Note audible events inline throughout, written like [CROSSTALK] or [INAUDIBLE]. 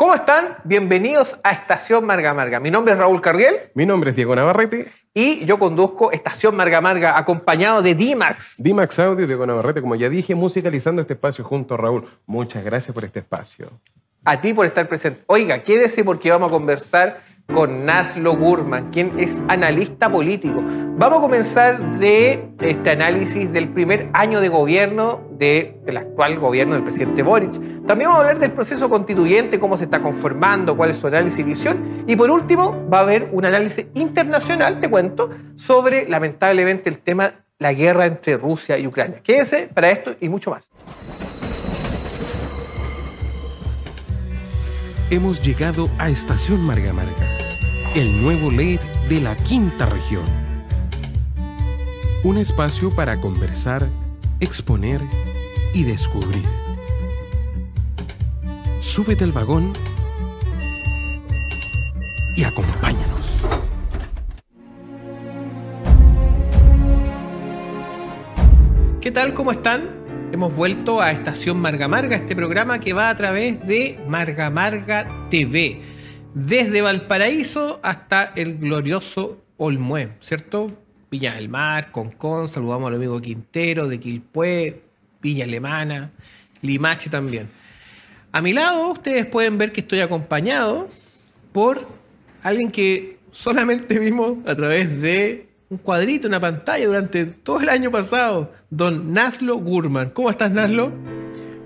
¿Cómo están? Bienvenidos a Estación Marga Marga. Mi nombre es Raúl Carriel. Mi nombre es Diego Navarrete. Y yo conduzco Estación Marga Marga acompañado de Dimax. Dimax Audio, Diego Navarrete, como ya dije, musicalizando este espacio junto a Raúl. Muchas gracias por este espacio. A ti por estar presente. Oiga, quédese porque vamos a conversar con Naslo Gurman, quien es analista político. Vamos a comenzar de este análisis del primer año de gobierno del actual gobierno del presidente Boric. También vamos a hablar del proceso constituyente, cómo se está conformando, cuál es su análisis y visión. Y por último, va a haber un análisis internacional, te cuento, sobre lamentablemente el tema la guerra entre Rusia y Ucrania. Quédense para esto y mucho más. hemos llegado a Estación Marga, el nuevo LED de la quinta región. Un espacio para conversar, exponer y descubrir. Súbete al vagón y acompáñanos. ¿Qué tal? ¿Cómo están? Hemos vuelto a Estación Marga Marga, este programa que va a través de Marga Marga TV, desde Valparaíso hasta el glorioso Olmué, ¿cierto? Viña del Mar, Concón, saludamos al amigo Quintero de Quilpué, Villa Alemana, Limache también. A mi lado, ustedes pueden ver que estoy acompañado por alguien que solamente vimos a través de un cuadrito, una pantalla durante todo el año pasado. Don Naslo Gurman. ¿Cómo estás, Naslo?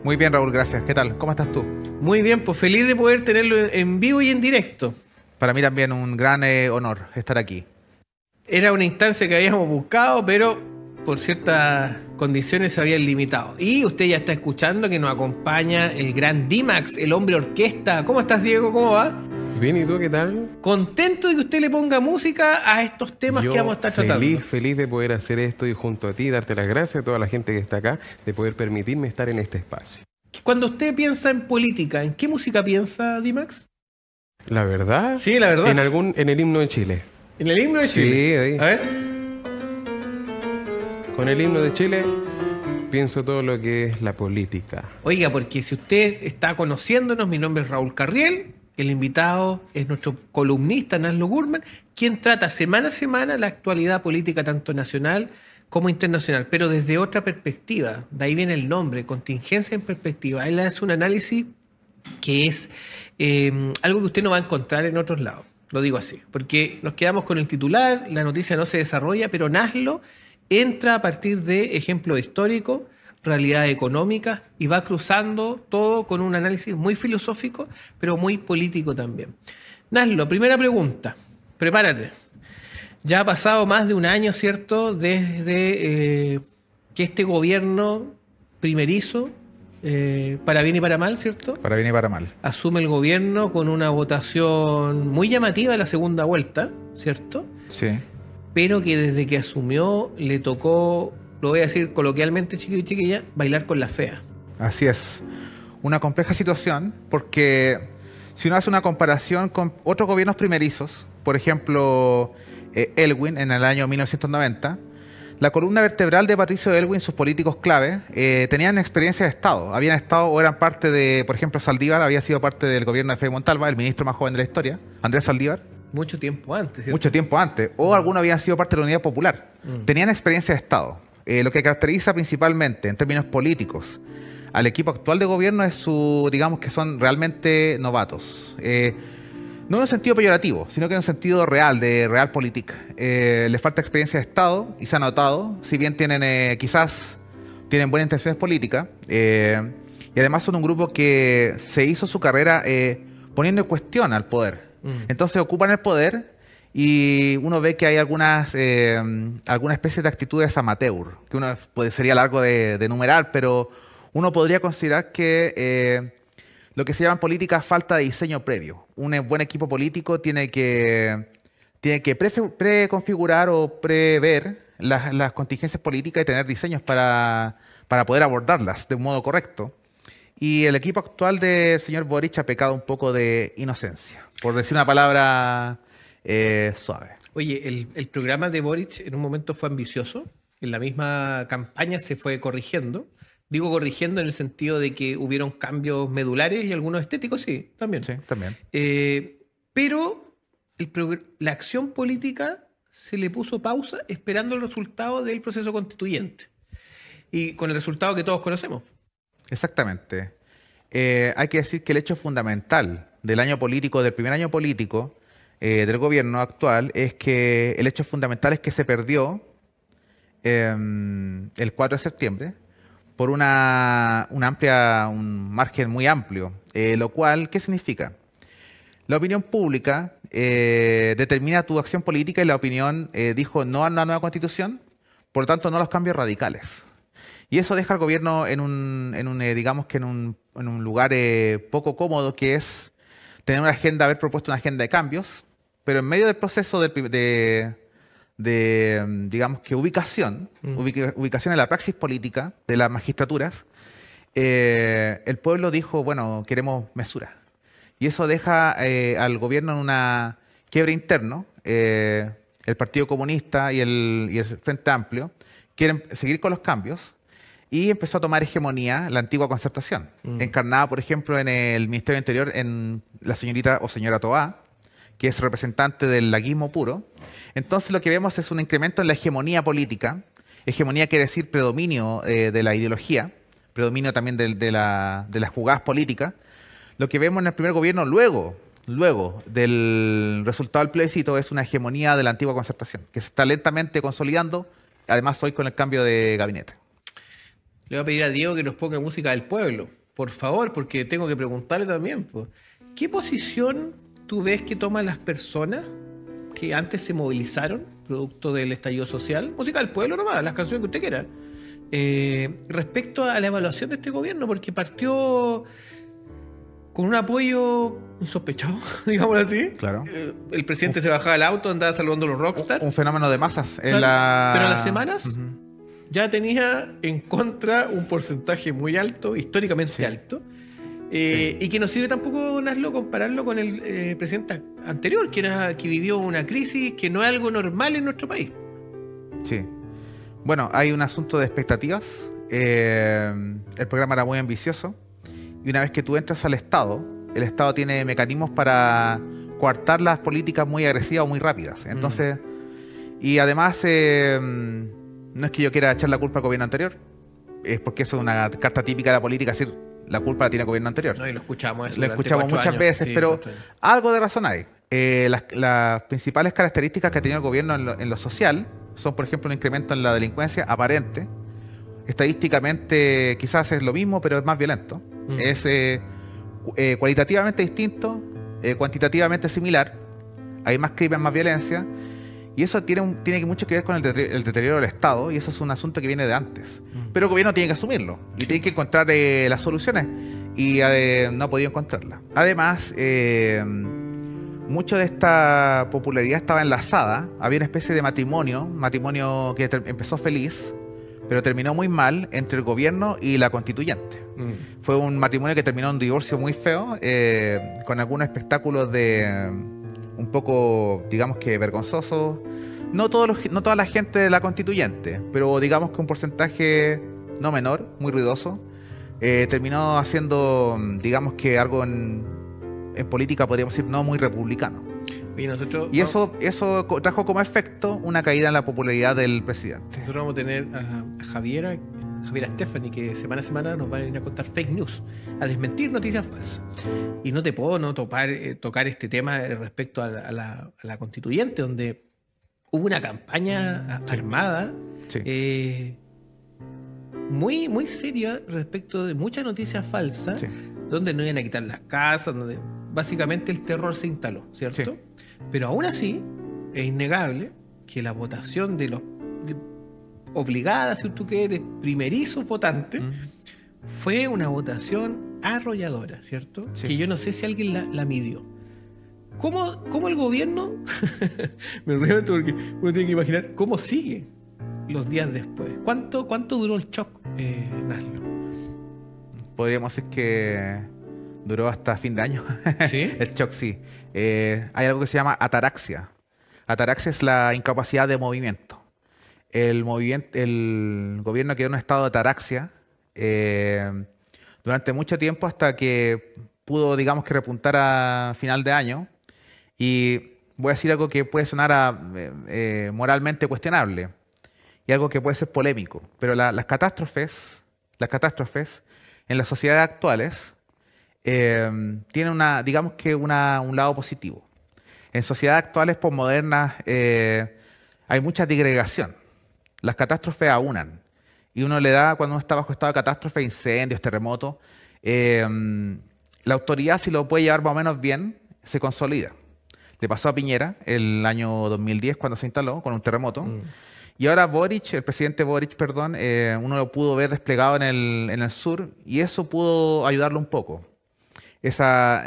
Muy bien, Raúl, gracias. ¿Qué tal? ¿Cómo estás tú? Muy bien, pues feliz de poder tenerlo en vivo y en directo. Para mí también un gran eh, honor estar aquí. Era una instancia que habíamos buscado, pero por ciertas condiciones se habían limitado. Y usted ya está escuchando que nos acompaña el gran Dimax, el hombre orquesta. ¿Cómo estás, Diego? ¿Cómo va? Bien, ¿y tú qué tal? Contento de que usted le ponga música a estos temas que vamos a estar tratando. Feliz, feliz de poder hacer esto y junto a ti darte las gracias a toda la gente que está acá de poder permitirme estar en este espacio. Cuando usted piensa en política, ¿en qué música piensa, Dimax? La verdad. Sí, la verdad. En algún, en el himno de Chile. En el himno de Chile. Sí, ahí. A ver. Con el himno de Chile pienso todo lo que es la política. Oiga, porque si usted está conociéndonos, mi nombre es Raúl Carriel. El invitado es nuestro columnista Naslo Gurman, quien trata semana a semana la actualidad política tanto nacional como internacional, pero desde otra perspectiva. De ahí viene el nombre, contingencia en perspectiva. Él hace un análisis que es em, algo que usted no va a encontrar en otros lados, lo digo así, porque nos quedamos con el titular, la noticia no se desarrolla, pero Naslo entra a partir de ejemplo histórico realidad económica y va cruzando todo con un análisis muy filosófico, pero muy político también. Naslo, primera pregunta, prepárate. Ya ha pasado más de un año, ¿cierto?, desde eh, que este gobierno primerizo, eh, para bien y para mal, ¿cierto? Para bien y para mal. Asume el gobierno con una votación muy llamativa de la segunda vuelta, ¿cierto? Sí. Pero que desde que asumió le tocó lo voy a decir coloquialmente, chiquillo y chiquilla, bailar con la fea. Así es. Una compleja situación, porque si uno hace una comparación con otros gobiernos primerizos, por ejemplo, eh, Elwin en el año 1990, la columna vertebral de Patricio Elwin, sus políticos clave, eh, tenían experiencia de Estado. Habían estado o eran parte de, por ejemplo, Saldívar había sido parte del gobierno de Fede Montalva, el ministro más joven de la historia, Andrés Saldívar. Mucho tiempo antes. Mucho tiempo antes. O mm. alguno había sido parte de la Unidad Popular. Mm. Tenían experiencia de Estado. Eh, lo que caracteriza principalmente en términos políticos al equipo actual de gobierno es su, digamos que son realmente novatos. Eh, no en un sentido peyorativo, sino que en un sentido real, de real política. Eh, les falta experiencia de Estado y se ha notado, si bien tienen quizás tienen buenas intenciones políticas, y además son un grupo que se hizo su carrera poniendo en cuestión al poder. Mm. Entonces ocupan el poder y uno ve que hay algunas, eh, algunas especies de actitudes amateur, que uno puede sería largo de, enumerar, pero uno podría considerar que eh, lo que se llama políticas política falta de diseño previo. Un e, buen equipo político tiene que, tiene que preconfigurar o prever las, las, contingencias políticas y tener diseños para, para poder abordarlas de un modo correcto. Y el equipo actual del señor Boric ha pecado un poco de inocencia, por decir una palabra eh, suave. Oye, el, programa de Boric en un momento fue ambicioso, en la misma campaña se fue corrigiendo. Digo corrigiendo en el sentido de que hubieron cambios medulares y algunos estéticos, sí, también. también. Eh, pero la acción política se le puso pausa esperando el resultado del proceso constituyente. Y con el resultado que todos conocemos. Exactamente. Eh, hay que decir que el hecho fundamental del año político, del primer año político, eh, del gobierno actual es que el hecho fundamental es que se perdió em, el 4 de septiembre por una, amplia, un margen muy amplio, eh, lo cual, ¿qué significa? La opinión pública eh, determina tu acción política y la opinión dijo no a una nueva constitución, por lo tanto no a los cambios radicales. Y eso deja al gobierno en un, en un digamos que en un, en un lugar poco cómodo que es tener una agenda, haber propuesto una agenda de cambios, pero en medio del proceso de, digamos que ubicación, mm. ubicación en la praxis política de las magistraturas, eh, el pueblo dijo, bueno, queremos mesura. Y eso deja eh, al gobierno en una quiebra interno. Eh, el Partido Comunista y el, y el Frente Amplio quieren seguir con los cambios, y empezó a tomar hegemonía la antigua concertación, mm. encarnada, por ejemplo, en el Ministerio Interior en la señorita o señora Toá, que es representante del laguismo puro. Entonces lo que vemos es un incremento en la hegemonía política. Hegemonía quiere decir predominio eh, de la ideología, predominio también de, las jugadas políticas. Lo que vemos en el primer gobierno luego, luego del resultado del plebiscito es una hegemonía de la antigua concertación, que se está lentamente consolidando, además hoy con el cambio de gabinete le voy a pedir a Diego que nos ponga música del pueblo, por favor, porque tengo que preguntarle también. ¿Qué posición tú ves que toman las personas que antes se movilizaron, producto del estallido social? Música del pueblo nomás, las canciones que usted quiera. Eh, respecto a la evaluación de este gobierno, porque partió con un apoyo insospechado, [LAUGHS] digámoslo así. Claro. Eh, el presidente se bajaba al auto, andaba saludando a los rockstars. Un, fenómeno de masas. En Pero las semanas ya tenía en contra un porcentaje muy alto, históricamente alto, eh, y que no sirve tampoco, Naslo, compararlo con el eh, presidente anterior, que, vivió una crisis que no es algo normal en nuestro país. Sí. Bueno, hay un asunto de expectativas. Eh, el programa era muy ambicioso. Y una vez que tú entras al Estado, el Estado tiene mecanismos para coartar las políticas muy agresivas o muy rápidas. Entonces, y además no es que yo quiera echar la culpa al gobierno anterior, es porque eso es una carta típica de la política, decir, la culpa la tiene el gobierno anterior. No, y lo escuchamos Lo escuchamos muchas veces, pero algo de razón hay. Eh, las, principales características que ha tenido el gobierno en lo, social son, por ejemplo, un incremento en la delincuencia aparente. Estadísticamente quizás es lo mismo, pero es más violento. Mm. Es eh, eh, cualitativamente distinto, cuantitativamente similar. Hay más crimen, más violencia. Y eso tiene, un, tiene mucho que ver con el, deterioro del Estado, y eso es un asunto que viene de antes. Mm. Pero el gobierno tiene que asumirlo y tiene que encontrar eh, las soluciones, y eh, no ha podido encontrarlas. Además, eh, mucho de esta popularidad estaba enlazada, había una especie de matrimonio, matrimonio que empezó feliz, pero terminó muy mal entre el gobierno y la constituyente. Mm. Fue un matrimonio que terminó en un divorcio muy feo, eh, con algunos espectáculos de un poco, digamos que vergonzoso. No, todos no toda la gente de la constituyente, pero digamos que un porcentaje no menor, muy ruidoso, eh, terminó haciendo, digamos que algo en, en, política, podríamos decir, no muy republicano. Y, eso, eso trajo como efecto una caída en la popularidad del presidente. Nosotros vamos a tener a Javiera Javier Stephanie, que semana a semana nos van a ir a contar fake news, a desmentir noticias falsas. Y no te puedo no topar, eh, tocar este tema respecto a la, constituyente, donde hubo una campaña armada eh, muy, muy seria respecto de muchas noticias falsas, donde no iban a quitar las casas, donde básicamente el terror se instaló, ¿cierto? Pero aún así, es innegable que la votación de los obligada, si tú quieres, primerizo votante, fue una votación arrolladora, ¿cierto? Que yo no sé si alguien la, midió. ¿Cómo, el gobierno, [LAUGHS] me río porque uno tiene que imaginar cómo sigue los días después? ¿Cuánto, cuánto duró el shock, eh, Podríamos decir que duró hasta fin de año. [LAUGHS] ¿Sí? el shock, sí. Eh, hay algo que se llama ataraxia. Ataraxia es la incapacidad de movimiento el, el gobierno quedó en un estado de ataraxia eh, durante mucho tiempo hasta que pudo, digamos, que repuntar a final de año. Y voy a decir algo que puede sonar eh, eh, moralmente cuestionable y algo que puede ser polémico, pero las catástrofes, las catástrofes en las sociedades actuales eh, tienen una, digamos que una, un lado positivo. En sociedades actuales posmodernas eh, hay mucha digregación. Las catástrofes aunan. Y uno le da, cuando uno está bajo estado de catástrofe, incendios, terremotos, em, la autoridad, si lo puede llevar más o menos bien, se consolida. Le pasó a Piñera el año 2010 cuando se instaló con un terremoto. Mm. Y ahora Boric, el presidente Boric, perdón, eh, uno lo pudo ver desplegado en el, sur y eso pudo ayudarlo un poco. Esa,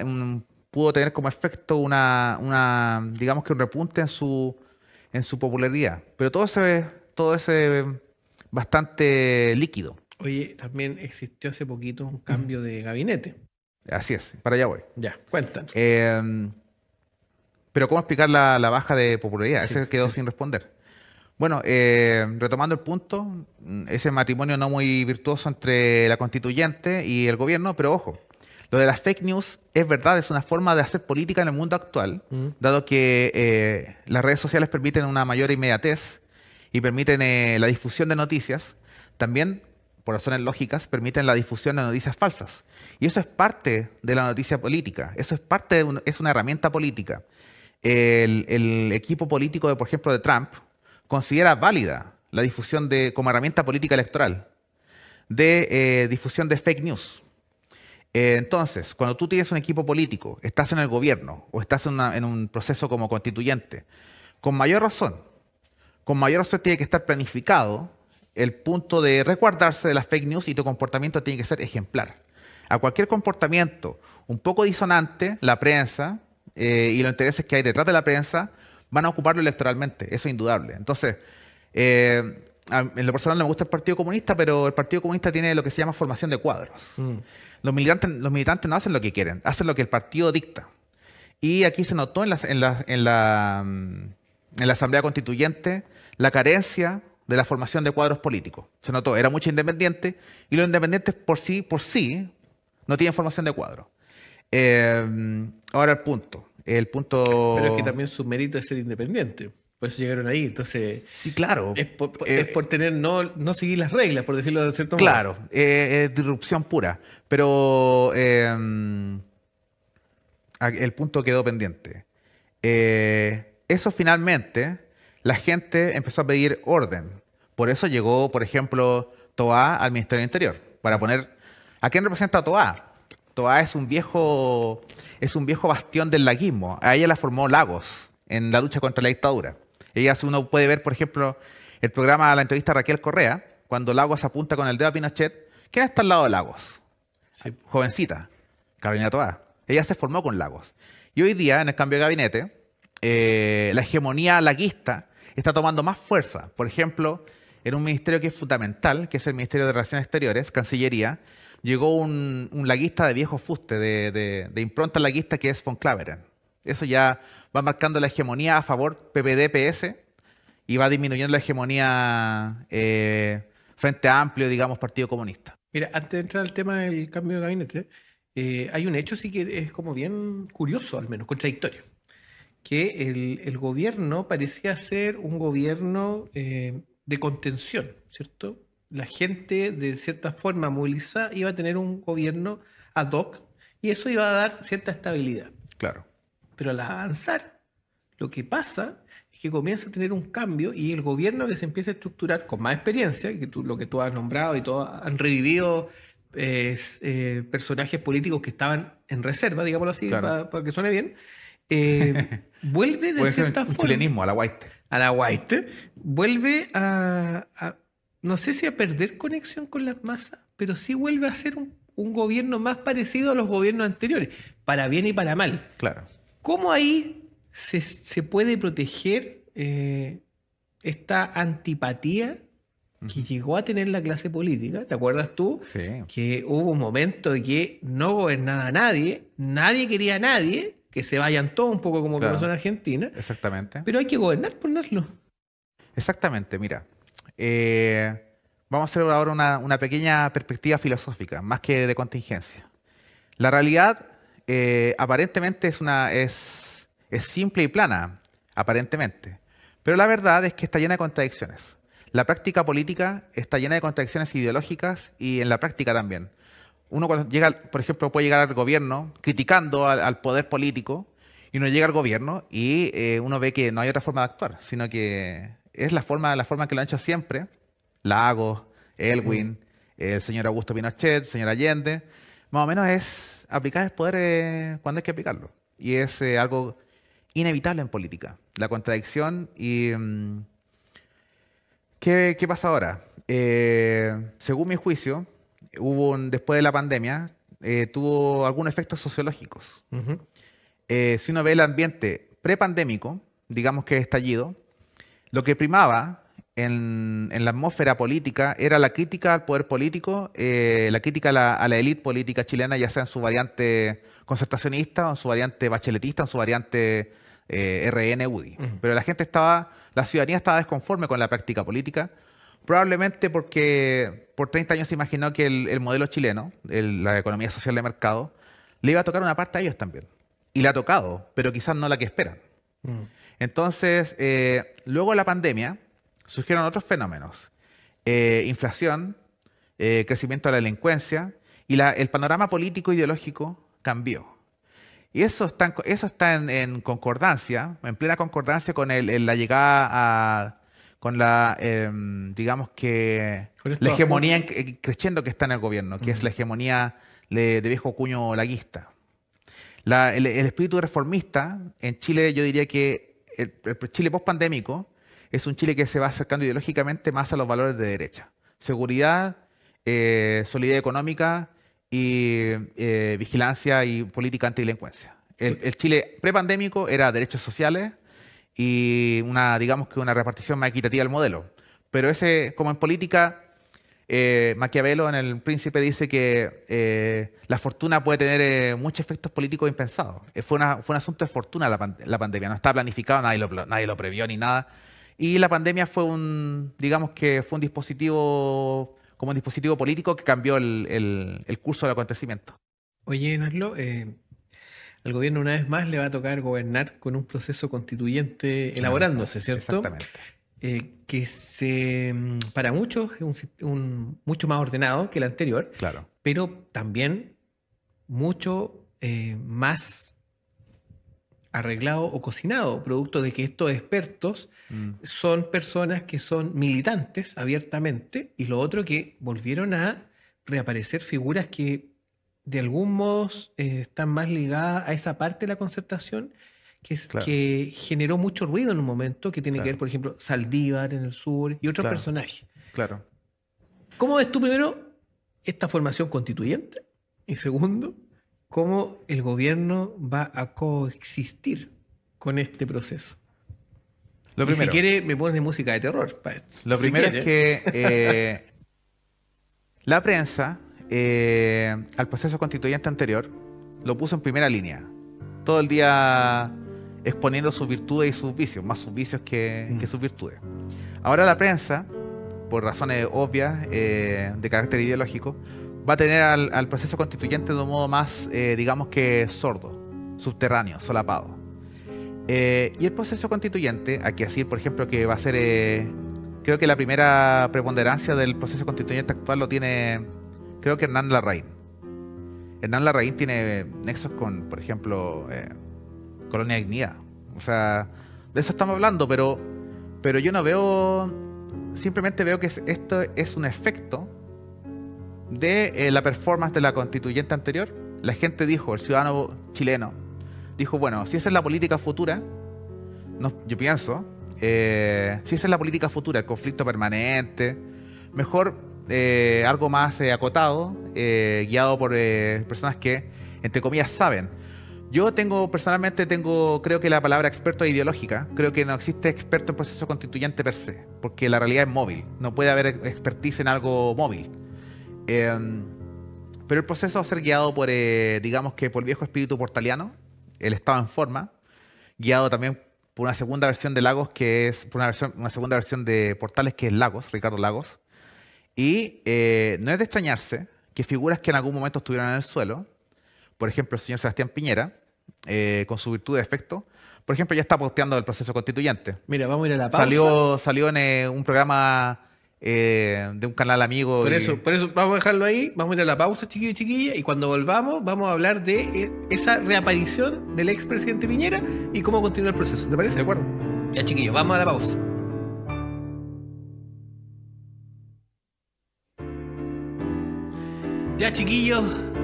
pudo tener como efecto una, digamos que un repunte en su, en su popularidad. Pero todo se ve todo ese bastante líquido. Oye, también existió hace poquito un cambio de gabinete. Así es, para allá voy. Ya, cuéntanos. Em, pero ¿cómo explicar la, baja de popularidad? ese quedó sin responder. Bueno, eh, retomando el punto, mm, ese matrimonio no muy virtuoso entre la constituyente y el gobierno, pero ojo, lo de las fake news es verdad, es una forma de hacer política en el mundo actual, mm. dado que eh, las redes sociales permiten una mayor inmediatez y permiten eh, la difusión de noticias, también, por razones lógicas, permiten la difusión de noticias falsas. Y eso es parte de la noticia política, eso es parte, de es una herramienta política. El, equipo político, de, por ejemplo, de Trump, considera válida la difusión de, como herramienta política electoral, de eh, difusión de fake news. Eh, entonces, cuando tú tienes un equipo político, estás en el gobierno o estás en un proceso como constituyente, con mayor razón con mayor razón tiene que estar planificado el punto de resguardarse de las fake news y tu comportamiento tiene que ser ejemplar. A cualquier comportamiento un poco disonante, la prensa eh, y los intereses que hay detrás de la prensa van a ocuparlo electoralmente, eso es indudable. Entonces, eh, en lo personal me gusta el Partido Comunista, pero el Partido Comunista tiene lo que se llama formación de cuadros. Mm. Los, militantes, no hacen lo que quieren, hacen lo que el partido dicta. Y aquí se notó en mm, la Asamblea Constituyente la carencia de la formación de cuadros políticos. Se notó, era mucho independiente y los independientes por sí, por sí, no tienen formación de cuadros. Eh, ahora el punto. El punto. Pero es que también su mérito es ser independiente. Por eso llegaron ahí. Entonces. Sí, claro. Es por, eh, tener, no, no seguir las reglas, por decirlo de cierto modo. Claro, eh, es disrupción pura. Pero el punto quedó pendiente. eso finalmente la gente empezó a pedir orden. Por eso llegó, por ejemplo, Toa al Ministerio del Interior, para poner... ¿A quién representa Toa? Toa es un viejo, es un viejo bastión del laguismo. A ella la formó Lagos en la lucha contra la dictadura. Ella, si uno puede ver, por ejemplo, el programa, de la entrevista Raquel Correa, cuando Lagos apunta con el dedo a Pinochet, ¿quién está al lado de Lagos? Jovencita, Carolina Toa. Ella se formó con Lagos. Y hoy día, en el cambio de gabinete, eh, la hegemonía laguista está tomando más fuerza. Por ejemplo, en un ministerio que es fundamental, que es el Ministerio de Relaciones Exteriores, Cancillería, llegó un, laguista de viejo fuste, de, impronta laguista, que es von Claveren. Eso ya va marcando la hegemonía a favor PPD-PS y va disminuyendo la hegemonía eh, frente a amplio, digamos, Partido Comunista. Mira, antes de entrar al tema del cambio de gabinete, eh, hay un hecho sí que es como bien curioso, al menos, contradictorio que el, gobierno parecía ser un gobierno eh, de contención, ¿cierto? La gente, de cierta forma movilizada, iba a tener un gobierno ad hoc y eso iba a dar cierta estabilidad. Claro. Pero al avanzar, lo que pasa es que comienza a tener un cambio y el gobierno que se empieza a estructurar con más experiencia, que lo que tú has nombrado y todo, han revivido eh, eh, personajes políticos que estaban en reserva, digámoslo así, para, que suene bien, eh, vuelve de cierta forma. a la White. A la White. Vuelve a, No sé si a perder conexión con la masa pero sí vuelve a ser un, gobierno más parecido a los gobiernos anteriores, para bien y para mal. Claro. ¿Cómo ahí se, puede proteger eh, esta antipatía que llegó a tener la clase política, ¿te acuerdas tú? Que hubo un momento de que no gobernaba nadie, nadie quería a nadie, que se vayan todos un poco como pasó en Argentina. Exactamente. Pero hay que gobernar, ponerlo. Exactamente, mira. Eh, vamos a hacer ahora una, pequeña perspectiva filosófica, más que de contingencia. La realidad eh, aparentemente es, una, es simple y plana, aparentemente. Pero la verdad es que está llena de contradicciones. La práctica política está llena de contradicciones ideológicas y en la práctica también uno cuando llega, por ejemplo, puede llegar al gobierno criticando al, poder político y uno llega al gobierno y eh, uno ve que no hay otra forma de actuar, sino que es la forma, la forma que lo han hecho siempre, Lago, Elwin, el señor Augusto Pinochet, el señor Allende, más o menos es aplicar el poder eh, cuando hay que aplicarlo. Y es eh, algo inevitable en política, la contradicción y... Mm, ¿Qué, pasa ahora? según mi juicio, hubo después de la pandemia, eh, tuvo algunos efectos sociológicos. Eh, si uno ve el ambiente prepandémico, digamos que estallido, lo que primaba en, la atmósfera política era la crítica al poder político, eh, la crítica a la, élite política chilena, ya sea en su variante concertacionista, en su variante bacheletista, en su variante rn Pero la gente estaba, la ciudadanía estaba desconforme con la práctica política, Probablemente porque por 30 años se imaginó que el, modelo chileno, la economía social de mercado, le iba a tocar una parte a ellos también. Y la ha tocado, pero quizás no la que esperan. Mm. Entonces, eh, luego de la pandemia, surgieron otros fenómenos. Eh, inflación, eh, crecimiento de la delincuencia, y el panorama político ideológico cambió. Y eso está, en, eso está en, concordancia, en plena concordancia con la llegada a con la, em, digamos que, la hegemonía creciendo que está en el gobierno, que es la hegemonía de, viejo cuño laguista. el, espíritu reformista en Chile, yo diría que el, Chile post-pandémico es un Chile que se va acercando ideológicamente más a los valores de derecha. Seguridad, eh, solidez económica y eh, vigilancia y política antidelincuencia. el Chile prepandémico era derechos sociales, y una, digamos que una repartición más equitativa del modelo. Pero ese, como en política, eh, Maquiavelo en El Príncipe dice que eh, la fortuna puede tener eh, muchos efectos políticos impensados. Eh, fue, fue un asunto de fortuna la, la pandemia, no estaba planificado, nadie lo, nadie lo previó ni nada. Y la pandemia fue un, digamos que fue un dispositivo, como un dispositivo político que cambió el, el, curso del acontecimiento. Oye, eh, al gobierno una vez más le va a tocar gobernar con un proceso constituyente elaborándose, ¿cierto? Exactamente. Eh, que se, mm, para muchos es un, mucho más ordenado que el anterior, pero también mucho eh, más arreglado o cocinado, producto de que estos expertos mm. son personas que son militantes abiertamente y lo otro que volvieron a reaparecer figuras que de algún modo eh, está están más ligadas a esa parte de la concertación que, es, que generó mucho ruido en un momento, que tiene que ver, por ejemplo, Saldívar en el sur y otros personajes. Claro. ¿Cómo ves tú primero esta formación constituyente? Y segundo, ¿cómo el gobierno va a coexistir con este proceso? Lo primero, si quiere, me pones música de terror. Lo primero es que eh, [LAUGHS] la prensa eh, al proceso constituyente anterior, lo puso en primera línea. Todo el día exponiendo sus virtudes y sus vicios, más sus vicios que, mm. sus virtudes. Ahora la prensa, por razones obvias eh, de carácter ideológico, va a tener al, proceso constituyente de un modo más, eh, digamos que sordo, subterráneo, solapado. y el proceso constituyente, aquí así, por ejemplo, que va a ser, creo que la primera preponderancia del proceso constituyente actual lo tiene creo que Hernán Larraín. Hernán Larraín tiene nexos con, por ejemplo, eh, Colonia Ignía. O sea, de eso estamos hablando, pero, pero yo no veo, simplemente veo que esto es un efecto de eh, la performance de la constituyente anterior. La gente dijo, el ciudadano chileno, dijo, bueno, si esa es la política futura, yo pienso, eh, si esa es la política futura, el conflicto permanente, mejor eh, algo más eh, acotado, eh, guiado por personas que, entre comillas, saben. Yo tengo, personalmente, tengo, creo que la palabra experto es ideológica. Creo que no existe experto en proceso constituyente per se, porque la realidad es móvil. No puede haber expertise en algo móvil. Em, pero el proceso va a ser guiado por, digamos que, por el viejo espíritu portaliano, el estado en forma, guiado también por una segunda versión de Lagos, que es por una segunda versión de Portales, que es Lagos, Ricardo Lagos, y eh, no es de extrañarse que figuras que en algún momento estuvieron en el suelo, por ejemplo, el señor Sebastián Piñera, eh, con su virtud de efecto, por ejemplo, ya está posteando el proceso constituyente. Mira, vamos a ir a la pausa. Salió, en eh, un programa de un canal amigo. Por, eso, por eso vamos a dejarlo ahí, vamos a ir a la pausa, chiquillo y chiquilla, y cuando volvamos vamos a hablar de esa reaparición del expresidente Piñera y cómo continúa el proceso. ¿Te parece? De acuerdo. Ya, chiquillo, vamos a la pausa. Ya chiquillos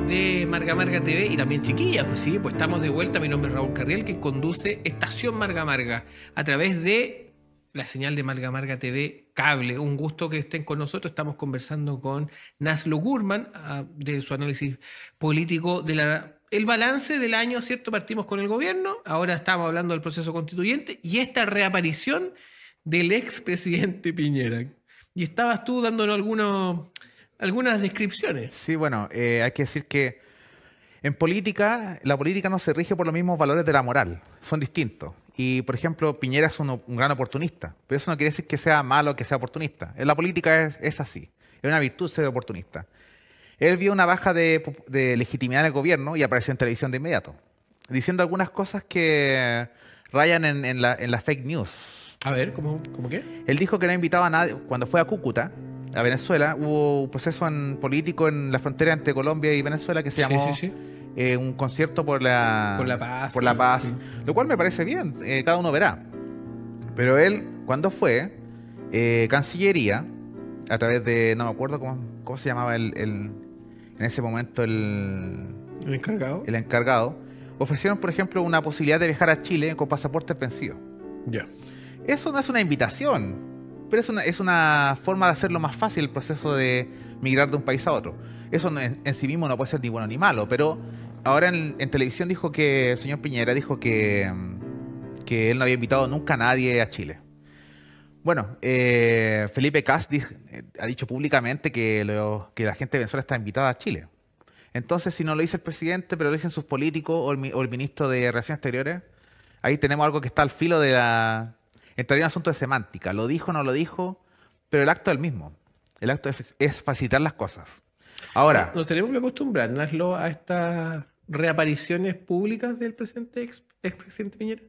de Marga Marga TV y también chiquillas, pues sí, pues estamos de vuelta. Mi nombre es Raúl Carriel, que conduce Estación Marga Marga a través de la señal de Marga Marga TV Cable. Un gusto que estén con nosotros. Estamos conversando con Naslo Gurman ah, de su análisis político del el balance del año, ¿cierto? Partimos con el gobierno, ahora estamos hablando del proceso constituyente y esta reaparición del expresidente Piñera. Y estabas tú dándonos algunos algunas descripciones. Sí, bueno, eh, hay que decir que en política, la política no se rige por los mismos valores de la moral, son distintos. Y, por ejemplo, Piñera es un, gran oportunista, pero eso no quiere decir que sea malo que sea oportunista. En la política es, así, es una virtud ser oportunista. Él vio una baja de, legitimidad en el gobierno y apareció en televisión de inmediato, diciendo algunas cosas que rayan en, las la, fake news. A ver, ¿cómo, ¿cómo qué? Él dijo que no invitaba a nadie, cuando fue a Cúcuta, a Venezuela, hubo un proceso político en la frontera entre Colombia y Venezuela que se llamó eh, un concierto por la, por la paz. Por la paz lo cual me parece bien, eh, cada uno verá. Pero él, cuando fue, eh, Cancillería, a través de, no me acuerdo cómo, se llamaba el, en ese momento el... encargado. El encargado. Ofrecieron, por ejemplo, una posibilidad de viajar a Chile con pasaporte vencidos. Ya. Eso no es una invitación pero es una, forma de hacerlo más fácil el proceso de migrar de un país a otro. Eso en, sí mismo no puede ser ni bueno ni malo, pero ahora en, televisión dijo que el señor Piñera dijo mm, que, él no había invitado nunca a nadie a Chile. Bueno, eh, Felipe Cast eh, ha dicho públicamente que, que la gente de Venezuela está invitada a Chile. Entonces, si no lo dice el presidente, pero lo dicen sus políticos o el ministro de Relaciones Exteriores, ahí tenemos algo que está al filo de la, entraría en un asunto de semántica. ¿Lo dijo o no lo dijo? Pero el acto es el mismo. El acto es, facilitar las cosas. Ahora. Nos tenemos que acostumbrar, acostumbrarnos a estas reapariciones públicas del presidente ex, expresidente Piñera.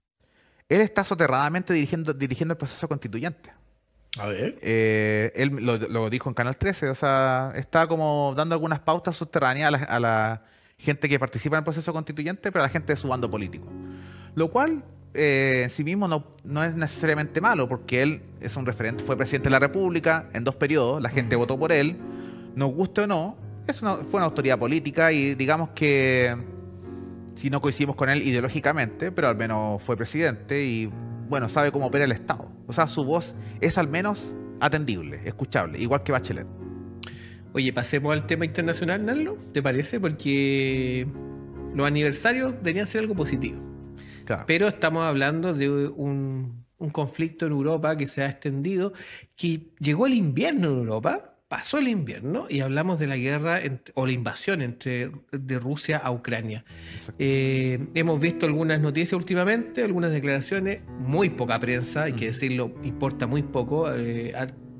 Él está soterradamente dirigiendo, el proceso constituyente. A ver. Eh, él lo, dijo en Canal 13, o sea, está como dando algunas pautas subterráneas a la, a la gente que participa en el proceso constituyente, pero a la gente de su bando político. Lo cual eh, en sí mismo no, es necesariamente malo, porque él es un referente, fue presidente de la República en dos periodos, la gente mm. votó por él, nos guste o no, es fue una autoridad política y digamos que si no coincidimos con él ideológicamente, pero al menos fue presidente y bueno, sabe cómo opera el Estado. O sea, su voz es al menos atendible, escuchable, igual que Bachelet. Oye, pasemos al tema internacional, Nalo, ¿te parece? Porque los aniversarios deberían ser algo positivo. Pero estamos hablando de un, conflicto en Europa que se ha extendido, que llegó el invierno en Europa, pasó el invierno y hablamos de la guerra o la invasión entre, de Rusia a Ucrania. Eh, hemos visto algunas noticias últimamente, algunas declaraciones, muy poca prensa, hay que decirlo, importa muy poco. Eh,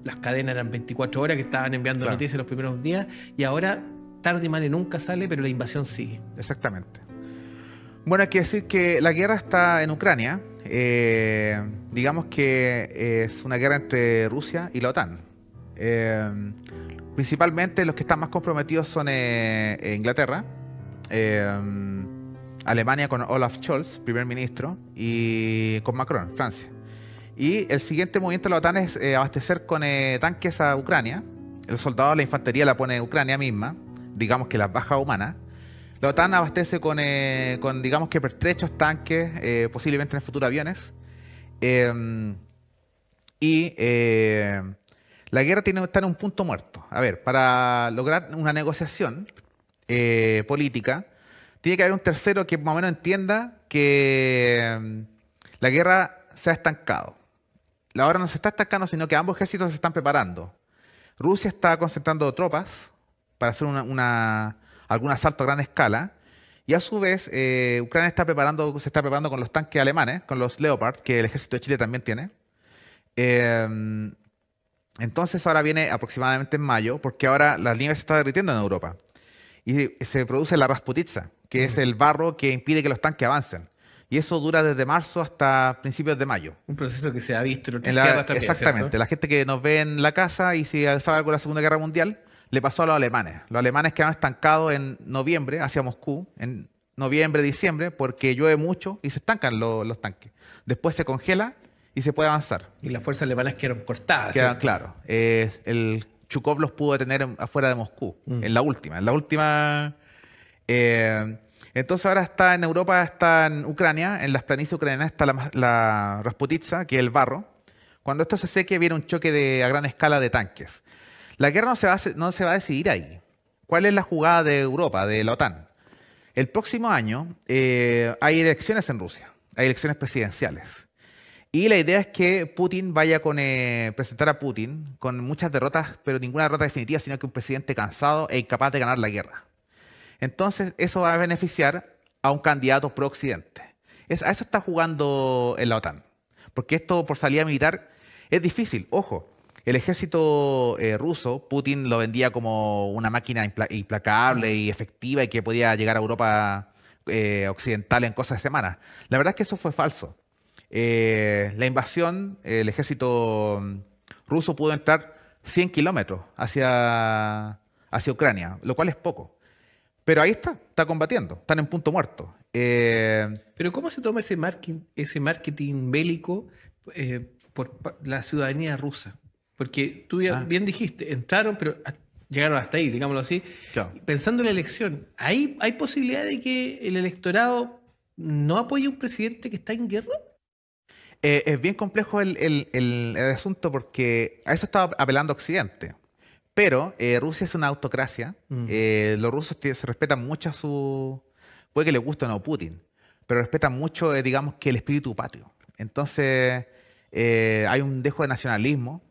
las cadenas eran 24 horas que estaban enviando noticias los primeros días y ahora tarde y mal nunca sale, pero la invasión sigue. Exactamente. Bueno, hay que decir que la guerra está en Ucrania. Eh, digamos que eh, es una guerra entre Rusia y la OTAN. Eh, principalmente los que están más comprometidos son Inglaterra, Alemania con Olaf Scholz, primer ministro, y con Macron, Francia. Y el siguiente movimiento de la OTAN es abastecer con tanques a Ucrania. El soldado de la infantería la pone Ucrania misma, digamos que las bajas humanas. La OTAN abastece eh, con, digamos que pertrechos, tanques, eh, posiblemente en el futuro aviones. Em, y eh, la guerra tiene, que estar en un punto muerto. A ver, para lograr una negociación política, tiene que haber un tercero que más o menos entienda que em, la guerra se ha estancado. La hora no se está estancando, sino que ambos ejércitos se están preparando. Rusia está concentrando tropas para hacer una algún asalto a gran escala. Y a su vez, eh, Ucrania está preparando, se está preparando con los tanques alemanes, con los Leopard, que el ejército de Chile también tiene. Em, entonces ahora viene aproximadamente en mayo, porque ahora la nieve se está derritiendo en Europa. Y se produce la Rasputiza que es el barro que impide que los tanques avancen. Y eso dura desde marzo hasta principios de mayo. Un proceso que se ha visto en la, Exactamente. la gente que nos ve en la casa y si sabe algo de la Segunda Guerra Mundial, le pasó a los alemanes. Los alemanes quedaron estancados en noviembre hacia Moscú, en noviembre, diciembre, porque llueve mucho y se estancan los, tanques. Después se congela y se puede avanzar. Y las fuerzas alemanas quedaron cortadas. Quedan, claro. Eh, el Chukov los pudo detener afuera de Moscú, mm. en la última. En la última. Eh, entonces ahora está en Europa, está en Ucrania, en las planicies ucranianas está la, Rasputitsa, que es el barro. Cuando esto se seque, viene un choque de, a gran escala de tanques. La guerra no se, va a, decidir ahí. ¿Cuál es la jugada de Europa, de la OTAN? El próximo año eh, hay elecciones en Rusia, hay elecciones presidenciales. Y la idea es que Putin vaya con eh, presentar a Putin con muchas derrotas, pero ninguna derrota definitiva, sino que un presidente cansado e incapaz de ganar la guerra. Entonces, eso va a beneficiar a un candidato pro-occidente. a eso está jugando en la OTAN. Porque esto por salida militar es difícil. Ojo, el ejército eh, ruso, Putin lo vendía como una máquina implacable y efectiva y que podía llegar a Europa eh, occidental en cosas de semanas. La verdad es que eso fue falso. Eh, la invasión, el ejército mm, ruso pudo entrar 100 kilómetros hacia, hacia Ucrania, lo cual es poco. Pero ahí está, está combatiendo, están en punto muerto. Pero ¿cómo se toma ese marketing, ese marketing bélico por la ciudadanía rusa? Porque tú ah. bien dijiste, entraron, pero llegaron hasta ahí, digámoslo así. Pensando en la elección, ¿hay, ¿hay posibilidad de que el electorado no apoye a un presidente que está en guerra? Eh, es bien complejo el, asunto porque a eso estaba apelando Occidente. Pero eh, Rusia es una autocracia. Mm. Eh, los rusos se respetan mucho a su. Puede que le guste o no Putin, pero respetan mucho, digamos, que el espíritu patrio. Entonces, hay un dejo de nacionalismo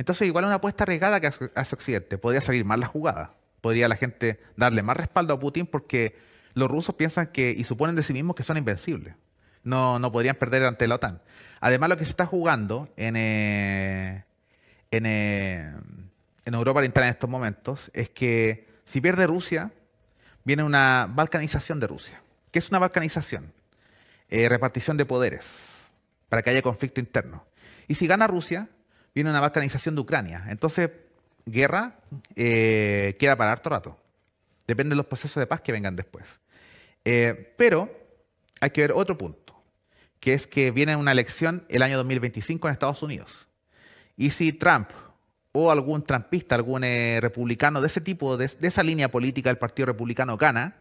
entonces, igual una apuesta arriesgada que hace Occidente. Podría salir mal la jugada. Podría la gente darle más respaldo a Putin porque los rusos piensan que y suponen de sí mismos que son invencibles. No, no podrían perder ante la OTAN. Además, lo que se está jugando en, eh, en, eh, en Europa Oriental en estos momentos es que si pierde Rusia, viene una balcanización de Rusia. ¿Qué es una balcanización? Eh, repartición de poderes para que haya conflicto interno. Y si gana Rusia, viene una vacanización de Ucrania. Entonces, guerra eh, queda para harto rato. Depende de los procesos de paz que vengan después. Eh, pero hay que ver otro punto, que es que viene una elección el año 2025 en Estados Unidos. Y si Trump o algún trumpista, algún eh, republicano de ese tipo, de, esa línea política del Partido Republicano gana,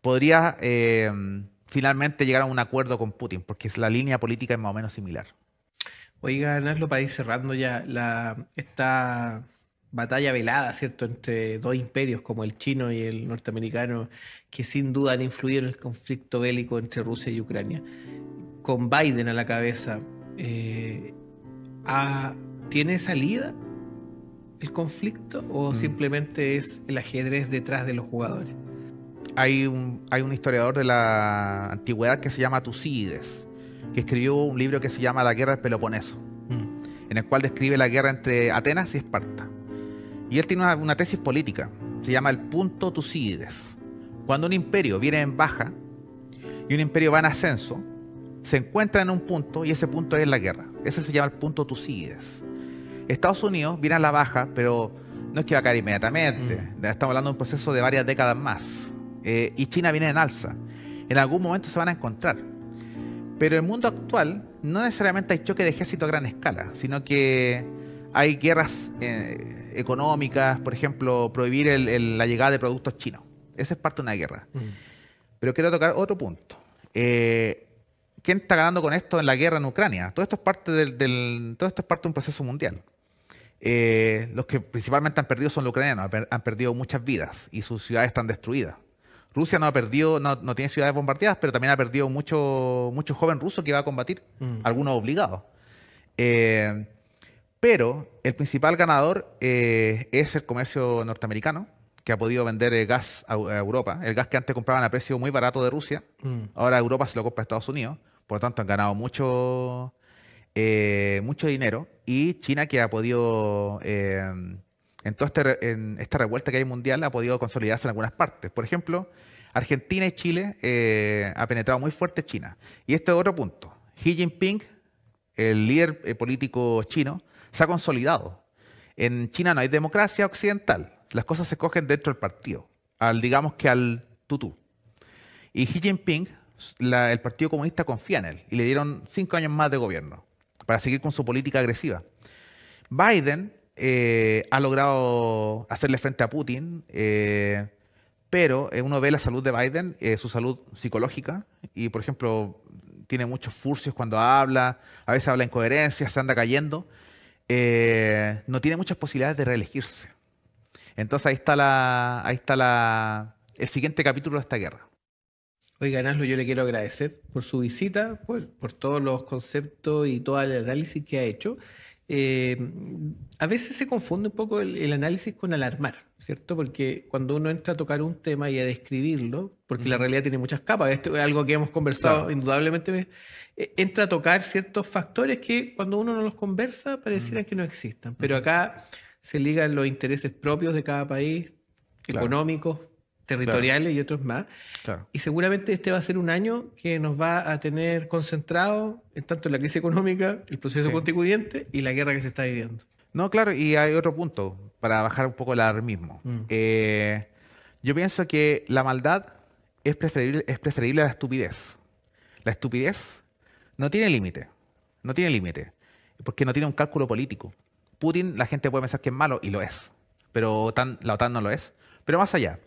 podría finalmente llegar a un acuerdo con Putin, porque la línea política es más o menos similar. Oiga, Nazlo, para ir cerrando ya la, esta batalla velada, ¿cierto?, entre dos imperios como el chino y el norteamericano, que sin duda han influido en el conflicto bélico entre Rusia y Ucrania. Con Biden a la cabeza, eh, ¿tiene salida el conflicto o mm. simplemente es el ajedrez detrás de los jugadores? Hay un, hay un historiador de la antigüedad que se llama Tucídides que escribió un libro que se llama La guerra del Peloponeso, mm. en el cual describe la guerra entre Atenas y Esparta. Y él tiene una, tesis política, se llama el punto Tucídides. Cuando un imperio viene en baja y un imperio va en ascenso, se encuentra en un punto y ese punto es la guerra. Ese se llama el punto Tucídides. Estados Unidos viene a la baja, pero no es que va a caer inmediatamente. Mm. Estamos hablando de un proceso de varias décadas más. Eh, y China viene en alza. En algún momento se van a encontrar. Pero en el mundo actual no necesariamente hay choque de ejército a gran escala, sino que hay guerras eh, económicas, por ejemplo, prohibir la llegada de productos chinos. Esa es parte de una guerra. Mm. Pero quiero tocar otro punto. Eh, ¿Quién está ganando con esto en la guerra en Ucrania? Todo esto es parte, del, todo esto es parte de un proceso mundial. Eh, los que principalmente han perdido son los ucranianos, han perdido muchas vidas y sus ciudades están destruidas. Rusia no ha perdido, no, tiene ciudades bombardeadas, pero también ha perdido mucho, mucho joven ruso que va a combatir, mm. algunos obligados. Eh, pero el principal ganador eh, es el comercio norteamericano, que ha podido vender eh, gas a, Europa. El gas que antes compraban a precio muy barato de Rusia, mm. ahora Europa se lo compra a Estados Unidos. Por lo tanto, han ganado mucho, mucho dinero. Y China, que ha podido en toda este esta revuelta que hay mundial ha podido consolidarse en algunas partes. Por ejemplo, Argentina y Chile eh, ha penetrado muy fuerte China. Y este es otro punto. Xi Jinping, el líder eh, político chino, se ha consolidado. En China no hay democracia occidental. Las cosas se cogen dentro del partido, al digamos que al tutú. Y Xi Jinping, el Partido Comunista confía en él y le dieron cinco años más de gobierno para seguir con su política agresiva. Biden eh, ha logrado hacerle frente a Putin pero eh, uno ve la salud de Biden, eh, su salud psicológica, y por ejemplo, tiene muchos furcios cuando habla, a veces habla incoherencias, se anda cayendo, eh, no tiene muchas posibilidades de reelegirse. Entonces ahí está el siguiente capítulo de esta guerra. Oiga, Naslo, yo le quiero agradecer por su visita, por, por todos los conceptos y todo el análisis que ha hecho. Eh, a veces se confunde un poco el, análisis con alarmar, ¿cierto? Porque cuando uno entra a tocar un tema y a describirlo, porque la realidad tiene muchas capas, esto es algo que hemos conversado indudablemente, eh, entra a tocar ciertos factores que cuando uno no los conversa parecieran mm. que no existan, pero acá se ligan los intereses propios de cada país, económicos, territoriales y otros más. Y seguramente este va a ser un año que nos va a tener concentrado en tanto la crisis económica, el proceso constituyente y la guerra que se está viviendo. No, claro, y hay otro punto para bajar un poco el alarmismo. Mm. Eh, yo pienso que la maldad es preferible, es preferible a la estupidez. La estupidez no tiene límite, no tiene límite, porque no tiene un cálculo político. Putin, la gente puede pensar que es malo y lo es, pero la OTAN no lo es. Pero más allá,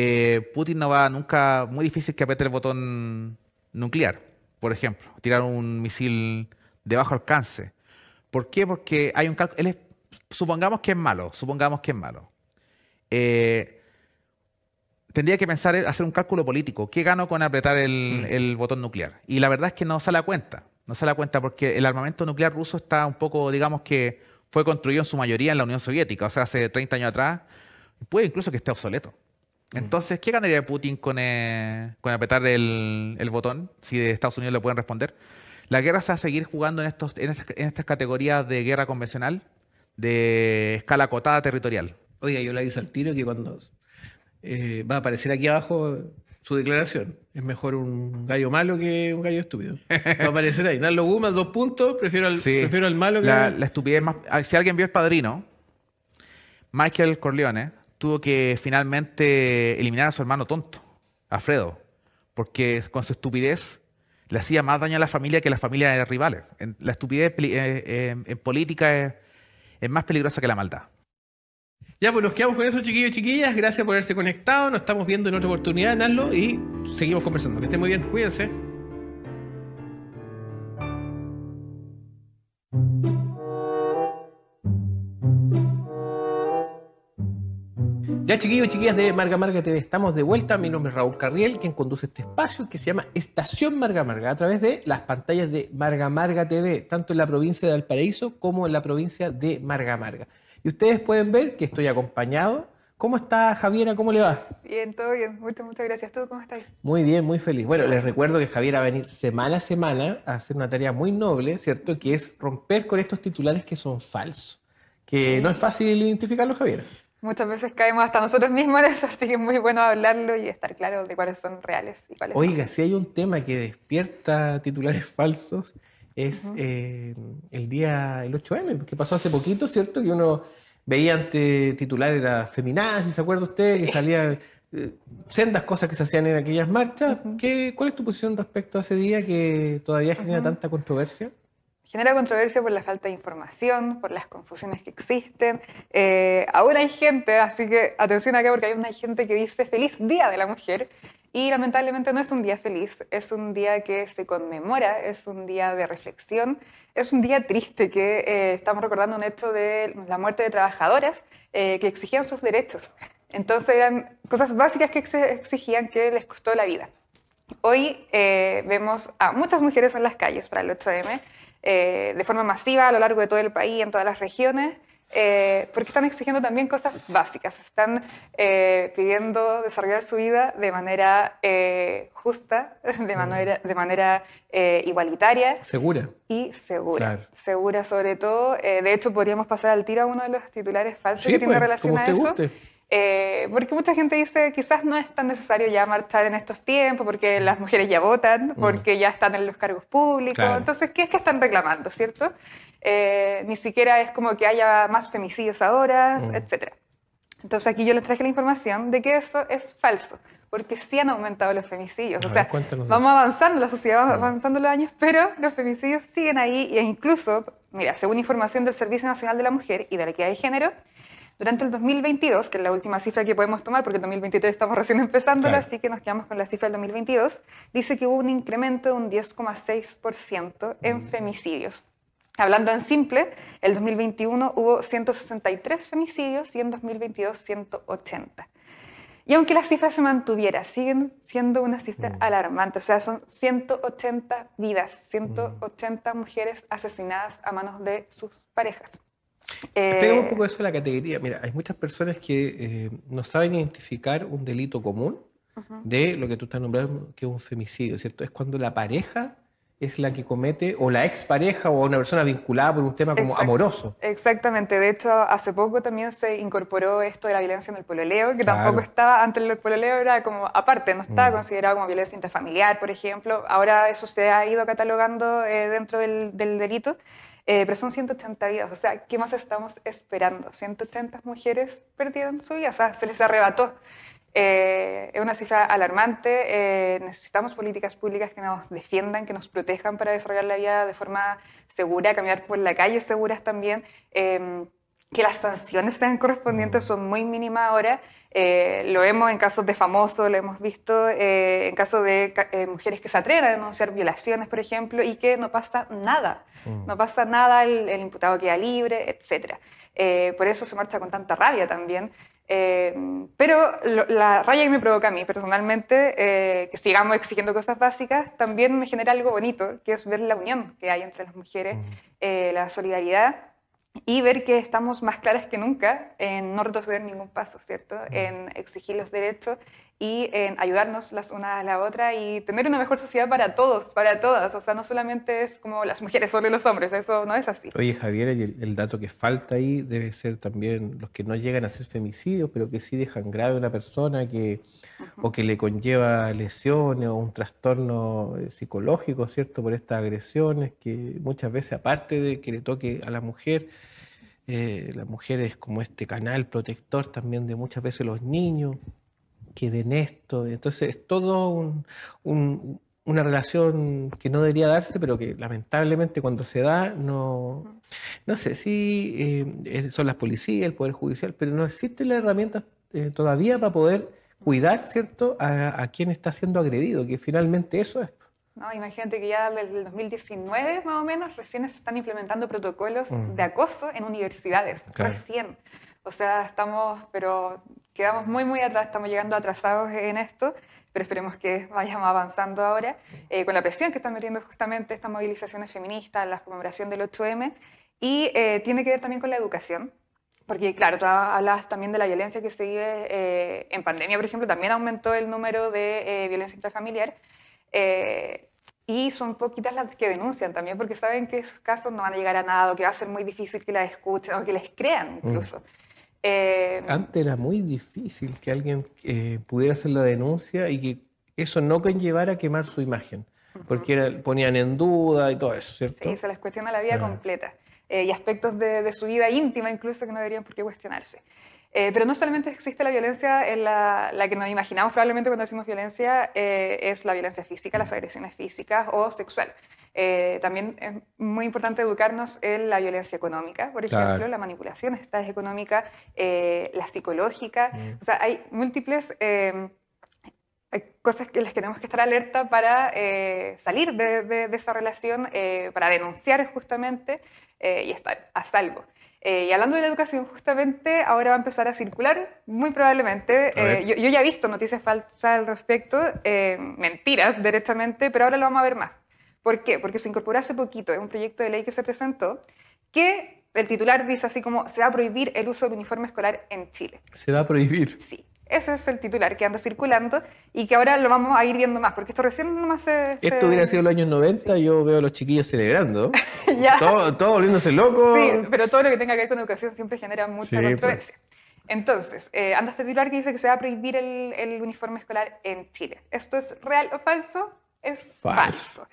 eh, Putin no va nunca, muy difícil que apriete el botón nuclear, por ejemplo, tirar un misil de bajo alcance. ¿Por qué? Porque hay un cálculo, supongamos que es malo, supongamos que es malo. Eh, tendría que pensar, hacer un cálculo político, ¿qué gano con apretar mm. el, botón nuclear? Y la verdad es que no se la cuenta, no se la cuenta porque el armamento nuclear ruso está un poco, digamos que fue construido en su mayoría en la Unión Soviética, o sea, hace 30 años atrás, puede incluso que esté obsoleto. Mm. Entonces, ¿qué ganaría Putin con, eh, apretar el, botón? Si de Estados Unidos le pueden responder. La guerra se va a seguir jugando en, estos, estas, categorías de guerra convencional, de escala acotada territorial. Oiga, yo le aviso al tiro que cuando eh, va a aparecer aquí abajo su declaración. Es mejor un gallo malo que un gallo estúpido. Va a aparecer ahí. Nalo Gumas, dos puntos. Prefiero al, malo que. La, la estupidez más. Si alguien vio el padrino, Michael Corleone tuvo que finalmente eliminar a su hermano tonto, Alfredo, porque con su estupidez le hacía más daño a la familia que la familia de rivales. La estupidez eh, en, política es, más peligrosa que la maldad. Ya, pues nos quedamos con eso, chiquillos y chiquillas. Gracias por haberse conectado. Nos estamos viendo en otra oportunidad, Narlo, y seguimos conversando. Que estén muy bien. Cuídense. Ya chiquillos, y chiquillas de Marga Marga TV, estamos de vuelta. Mi nombre es Raúl Carriel, quien conduce este espacio que se llama Estación Marga Marga, a través de las pantallas de Marga Marga TV, tanto en la provincia de Valparaíso como en la provincia de Marga Marga. Y ustedes pueden ver que estoy acompañado. ¿Cómo está Javiera? ¿Cómo le va? Bien, todo bien. Muchas, muchas gracias. ¿Tú cómo estás? Muy bien, muy feliz. Bueno, les recuerdo que Javiera va a venir semana a semana a hacer una tarea muy noble, ¿cierto? Que es romper con estos titulares que son falsos. Que no es fácil identificarlos, Javiera. Muchas veces caemos hasta nosotros mismos en eso, [LAUGHS] así que es muy bueno hablarlo y estar claro de cuáles son reales y cuáles Oiga, si hay un tema que despierta titulares [LAUGHS] falsos, es eh, el día, el 8M, que pasó hace poquito, ¿cierto? Que uno veía ante titulares era feminazis, ¿se acuerda usted? Que salían eh, sendas cosas que se hacían en aquellas marchas. ¿Qué, ¿Cuál es tu posición respecto a ese día que todavía genera tanta controversia? genera controversia por la falta de información, por las confusiones que existen. Eh, aún hay gente, así que atención acá porque hay una gente que dice feliz Día de la Mujer y lamentablemente no es un día feliz, es un día que se conmemora, es un día de reflexión, es un día triste que eh, estamos recordando un hecho de la muerte de trabajadoras eh, que exigían sus derechos. Entonces eran cosas básicas que exigían que les costó la vida. Hoy eh, vemos a muchas mujeres en las calles para el 8M eh, de forma masiva a lo largo de todo el país, en todas las regiones, eh, porque están exigiendo también cosas básicas, están eh, pidiendo desarrollar su vida de manera justa, [LAUGHS] de mm. manera, de manera igualitaria. Segura. Y segura. Segura sobre todo. de hecho, podríamos pasar al tiro a uno de los titulares falsos que tiene pues, relación a eso. Eh, porque mucha gente dice, quizás no es tan necesario ya marchar en estos tiempos, porque mm. las mujeres ya votan, mm. porque ya están en los cargos públicos. Entonces, ¿qué es que están reclamando, cierto? Eh, ni siquiera es como que haya más femicidios ahora, mm. etcétera etc. Entonces, aquí yo les traje la información de que eso es falso, porque sí han aumentado los femicidios. o sea, vamos avanzando, la sociedad va avanzando los años, pero los femicidios siguen ahí e incluso, mira, según información del Servicio Nacional de la Mujer y de la Equidad de Género, durante el 2022, que es la última cifra que podemos tomar, porque el 2023 estamos recién empezándola, así que nos quedamos con la cifra del 2022, dice que hubo un incremento de un 10,6% en mm. femicidios. Hablando en simple, el 2021 hubo 163 femicidios y en 2022 180. Y aunque la cifra se mantuviera, siguen siendo una cifra mm. alarmante. O sea, son 180 vidas, 180 mm. mujeres asesinadas a manos de sus parejas. Explica eh, un poco eso de la categoría. Mira, hay muchas personas que eh, no saben identificar un delito común de lo que tú estás nombrando, que es un femicidio, ¿cierto? Es cuando la pareja es la que comete, o la expareja, o una persona vinculada por un tema como amoroso. Exactamente. De hecho, hace poco también se incorporó esto de la violencia en el pololeo, que tampoco estaba, antes el pololeo era como aparte, no estaba mm. considerado como violencia intrafamiliar, por ejemplo. Ahora eso se ha ido catalogando eh, dentro del, del delito. Eh, pero son 180 vidas, o sea, ¿qué más estamos esperando? 180 mujeres perdieron su vida, o sea, se les arrebató. Eh, es una cifra alarmante, eh, necesitamos políticas públicas que nos defiendan, que nos protejan para desarrollar la vida de forma segura, caminar por la calle seguras también em, que las sanciones sean correspondientes son muy mínimas ahora. lo vemos en casos de famosos, lo hemos visto en casos de mujeres que se atreven a denunciar violaciones, por ejemplo, y que no pasa nada. Mm. no pasa nada, el, imputado queda libre, etc. Eh, por eso se marcha con tanta rabia también. Eh, pero la rabia que me provoca a mí personalmente, eh, que sigamos exigiendo cosas básicas, también me genera algo bonito, que es ver la unión que hay entre las mujeres, mm. la solidaridad y ver que estamos más claras que nunca en no retroceder ningún paso, ¿cierto? Mm. En exigir los derechos y en ayudarnos las una a la otra y tener una mejor sociedad para todos, para todas. O sea, no solamente es como las mujeres solo los hombres, eso no es así. Oye, Javier, el, dato que falta ahí debe ser también los que no llegan a ser femicidios, pero que sí dejan grave a una persona que, o que le conlleva lesiones o un trastorno eh, psicológico, ¿cierto? Por estas agresiones que muchas veces, aparte de que le toque a la mujer, eh, la mujer es como este canal protector también de muchas veces los niños que ven esto. Entonces es todo una relación que no debería darse, pero que lamentablemente cuando se da, no, no sé si eh, son las policías, el Poder Judicial, pero no existen las herramientas eh, todavía para poder cuidar, ¿cierto?, a, quien está siendo agredido, que finalmente eso es. No, imagínate que ya desde el 2019, más o menos, recién se están implementando protocolos mm. de acoso en universidades, recién. O sea, estamos, pero quedamos muy, muy atrás, estamos llegando atrasados en esto, pero esperemos que vayamos avanzando ahora, eh, con la presión que están metiendo justamente estas movilizaciones feministas, la conmemoración del 8M, y eh, tiene que ver también con la educación, porque claro, tú hablas también de la violencia que se vive eh, en pandemia, por ejemplo, también aumentó el número de violencia intrafamiliar. Y son poquitas las que denuncian también, porque saben que esos casos no van a llegar a nada, o que va a ser muy difícil que la escuchen o que les crean mm. incluso. Eh, Antes era muy difícil que alguien eh, pudiera hacer la denuncia y que eso no conllevara a quemar su imagen, porque ponían en duda y todo eso, ¿cierto? Sí, se les cuestiona la vida completa eh, y aspectos de, su vida íntima incluso que no deberían por qué cuestionarse. pero no solamente existe la violencia, en la, la, que nos imaginamos probablemente cuando decimos violencia es la violencia física, las agresiones físicas o sexual. Eh, también es muy importante educarnos en la violencia económica, por ejemplo, la manipulación económica, eh, la psicológica. Mm. O sea, hay múltiples eh, cosas que les tenemos que estar alerta para salir de, esa relación, para denunciar justamente y estar a salvo. y hablando de la educación, justamente ahora va a empezar a circular, muy probablemente. yo, ya he visto noticias falsas al respecto, mentiras directamente, pero ahora lo vamos a ver más. ¿Por qué? Porque se incorporó hace poquito, en un proyecto de ley que se presentó, que el titular dice así como, se va a prohibir el uso del uniforme escolar en Chile. ¿Se va a prohibir? Sí. Ese es el titular que anda circulando y que ahora lo vamos a ir viendo más, porque esto recién nomás se... Esto hubiera sido los años 90, yo veo a los chiquillos celebrando, [LAUGHS] todo, todo, volviéndose loco. Sí, pero todo lo que tenga que ver con educación siempre genera mucha pues. controversia. Entonces, eh, anda este titular que dice que se va a prohibir el, uniforme escolar en Chile. ¿Esto es real o falso? Es falso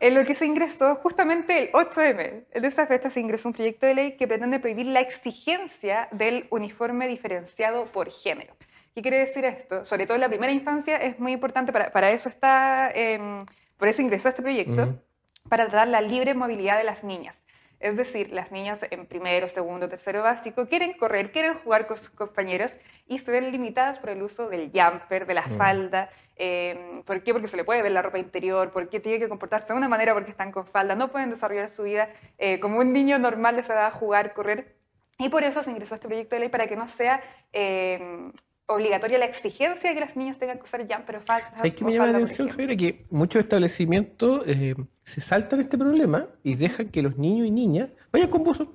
en lo que se ingresó justamente el 8M. En esa fecha se ingresó un proyecto de ley que pretende prohibir la exigencia del uniforme diferenciado por género. ¿Qué quiere decir esto? Sobre todo en la primera infancia es muy importante, para, eso está, em, por eso ingresó este proyecto, para tratar la libre movilidad de las niñas. Es decir, las niñas en primero, segundo, tercero básico quieren correr, quieren jugar con sus compañeros y se ven limitadas por el uso del jumper, de la mm. falda. Em, ¿Por qué? Porque se le puede ver la ropa interior, porque tiene que comportarse de una manera porque están con falda, no pueden desarrollar su vida eh, como un niño normal les da a jugar, correr. Y por eso se ingresó este proyecto de ley para que no sea em, obligatoria la exigencia de que las niñas tengan que usar ya pero falta Hay que la atención, Javier, que muchos establecimientos eh, se saltan este problema y dejan que los niños y niñas vayan con buzos.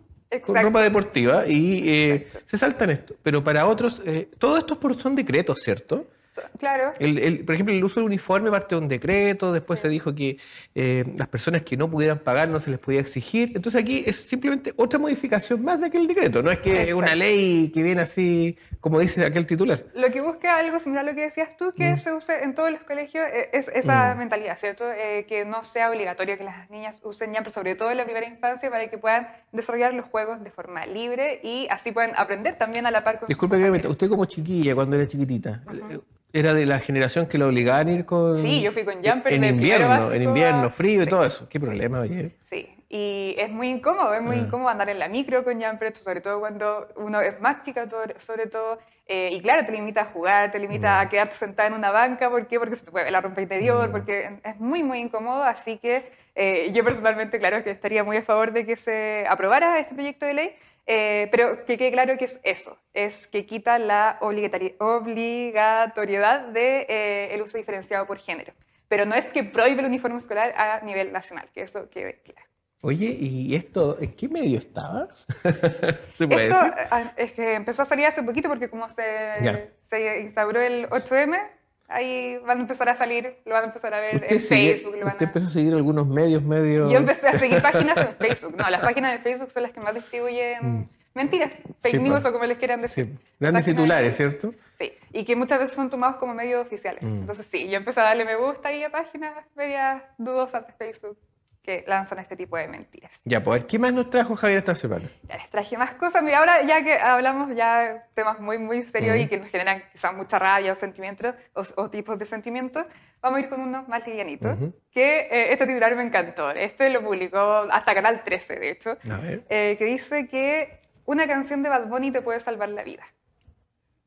Con ropa deportiva y eh, se saltan esto. Pero para otros, eh, todo esto son decretos, ¿cierto? Claro. por ejemplo, el uso del uniforme parte de un decreto, después se dijo que eh, las personas que no pudieran pagar no se les podía exigir. Entonces aquí es simplemente otra modificación más de aquel decreto, no es que es una ley que viene así, como dice aquel titular. Lo que busca algo similar a lo que decías tú, que mm. se use en todos los colegios, eh, es esa mm. mentalidad, ¿cierto? Eh, que no sea obligatorio que las niñas usen ya, pero sobre todo en la primera infancia, para que puedan desarrollar los juegos de forma libre y así puedan aprender también a la par con Disculpe, usted como chiquilla, cuando era chiquitita, era de la generación que lo obligaban a ir con. Sí, yo fui con jumper en invierno, en invierno, frío y todo eso. Qué problema, sí, oye. Sí, y es muy incómodo, es muy ah. incómodo andar en la micro con jumper, sobre todo cuando uno es mástica sobre todo. Eh, y claro, te limita a jugar, te limita mm. a quedarte sentada en una banca, ¿por qué? Porque se te puede la ropa interior, mm. porque es muy, muy incómodo. Así que eh, yo personalmente, claro, que estaría muy a favor de que se aprobara este proyecto de ley eh, pero que quede claro que es eso, es que quita la obligatoriedad del de, eh, el uso diferenciado por género. Pero no es que prohíbe el uniforme escolar a nivel nacional, que eso quede claro. Oye, ¿y esto en qué medio estaba? [LAUGHS] ¿Se puede esto, decir? Ah, es que empezó a salir hace poquito porque como se, se instauró el 8M, ahí van a empezar a salir, lo van a empezar a ver en Facebook. van ¿Usted empezó a seguir algunos medios, medios? Yo empecé a [LAUGHS] seguir páginas en Facebook. No, las páginas de Facebook son las que más distribuyen mm. mentiras, fake news o como les quieran decir. Sí. Grandes titulares, ¿cierto? Sí, y que muchas veces son tomados como medios oficiales. Mm. Entonces sí, yo empecé a darle me gusta ahí a páginas medias dudosas de Facebook que lanzan este tipo de mentiras. Ya, pues, ¿qué más nos trajo Javier esta semana? Ya les traje más cosas. Mira, ahora ya que hablamos ya temas muy, muy serios y que nos generan quizás mucha rabia o sentimientos o, tipos de sentimientos, vamos a ir con uno más livianito, que eh, este titular me encantó. Este lo publicó hasta Canal 13, de hecho, eh, que dice que una canción de Bad Bunny te puede salvar la vida.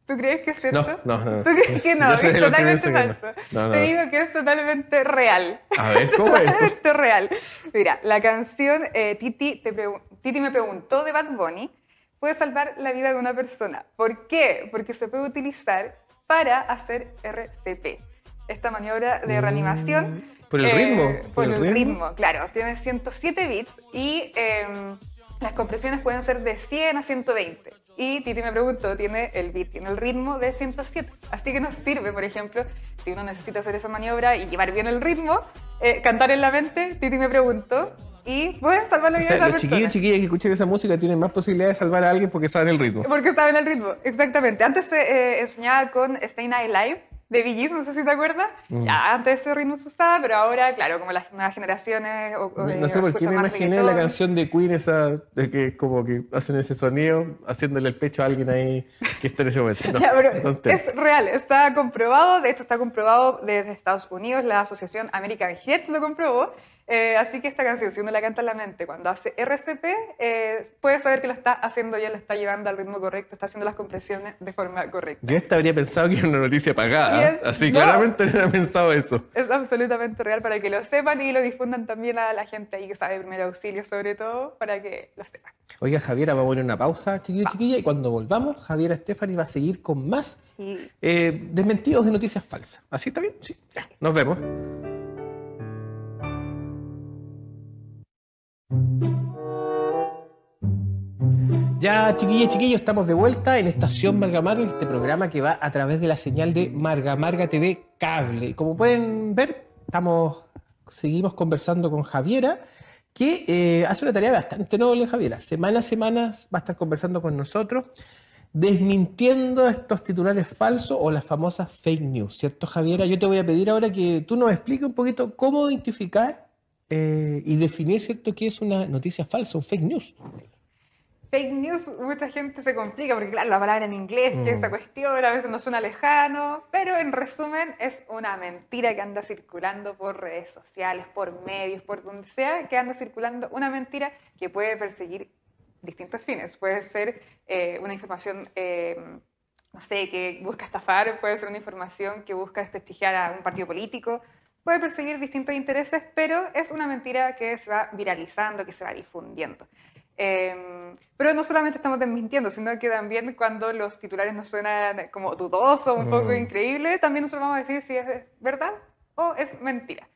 ¿Tú crees que es cierto? No, no, no. ¿Tú crees que [LAUGHS] no? Es totalmente falso. Te digo que es totalmente real. A ver, ¿cómo es? [LAUGHS] totalmente real. Mira, la canción eh, Titi, Titi me preguntó de Bad Bunny puede salvar la vida de una persona. ¿Por qué? Porque se puede utilizar para hacer RCP, esta maniobra de mm. reanimación. Por el eh, ritmo. Por, el, ritmo? claro. Tiene 107 bits y em, las compresiones pueden ser de 100 a 120. Y Titi me preguntó, tiene el beat, tiene el ritmo de 107. Así que nos sirve, por ejemplo, si uno necesita hacer esa maniobra y llevar bien el ritmo, eh, cantar en la mente, Titi me preguntó. Y pueden salvar la vida de esa los chiquillos y que escuchan esa música tienen más posibilidades de salvar a alguien porque saben el ritmo. Porque saben el ritmo, exactamente. Antes eh, eh, enseñaba con Stay Night Live, de Billys, no sé si te acuerdas. Mm. Ya, antes ese ritmo se usaba, pero ahora, claro, como las nuevas generaciones. no eh, sé por qué me imaginé la canción de Queen, esa de que como que hacen ese sonido haciéndole el pecho a alguien ahí que está en ese momento. [LAUGHS] es real, está comprobado, de hecho, está comprobado desde Estados Unidos, la Asociación American Heart lo comprobó. Eh, así que esta canción, si uno la canta en la mente, cuando hace RCP, eh, puede saber que lo está haciendo ya, lo está llevando al ritmo correcto, está haciendo las compresiones de forma correcta. Yo esta habría pensado que era una noticia pagada, así claramente no había pensado eso. Es absolutamente real para que lo sepan y lo difundan también a la gente ahí que sabe primer auxilio, sobre todo, para que lo sepan. Oiga, Javiera, vamos a poner una pausa, chiquillo, chiquilla, y cuando volvamos, Javiera Estefani va a seguir con más eh, desmentidos de noticias falsas. ¿Así está bien? Sí, ya, nos vemos. Ya, chiquillos, chiquillos, estamos de vuelta en Estación Marga Marga, este programa que va a través de la señal de Marga Marga TV Cable. Como pueden ver, estamos, seguimos conversando con Javiera, que eh, hace una tarea bastante noble, Javiera. Semana a semanas va a estar conversando con nosotros, desmintiendo estos titulares falsos o las famosas fake news, ¿cierto, Javiera? Yo te voy a pedir ahora que tú nos expliques un poquito cómo identificar eh, y definir, ¿cierto?, que es una noticia falsa, o fake news. Fake news, mucha gente se complica porque, claro, la palabra en inglés, que esa mm. cuestión, a veces no suena lejano, pero en resumen es una mentira que anda circulando por redes sociales, por medios, por donde sea, que anda circulando una mentira que puede perseguir distintos fines. Puede ser eh, una información, eh, no sé, que busca estafar, puede ser una información que busca desprestigiar a un partido político, puede perseguir distintos intereses, pero es una mentira que se va viralizando, que se va difundiendo. Em, pero no solamente estamos desmintiendo, sino que también cuando los titulares nos suenan como dudosos, un poco oh. increíble, increíbles, también nosotros vamos a decir si es verdad o es mentira.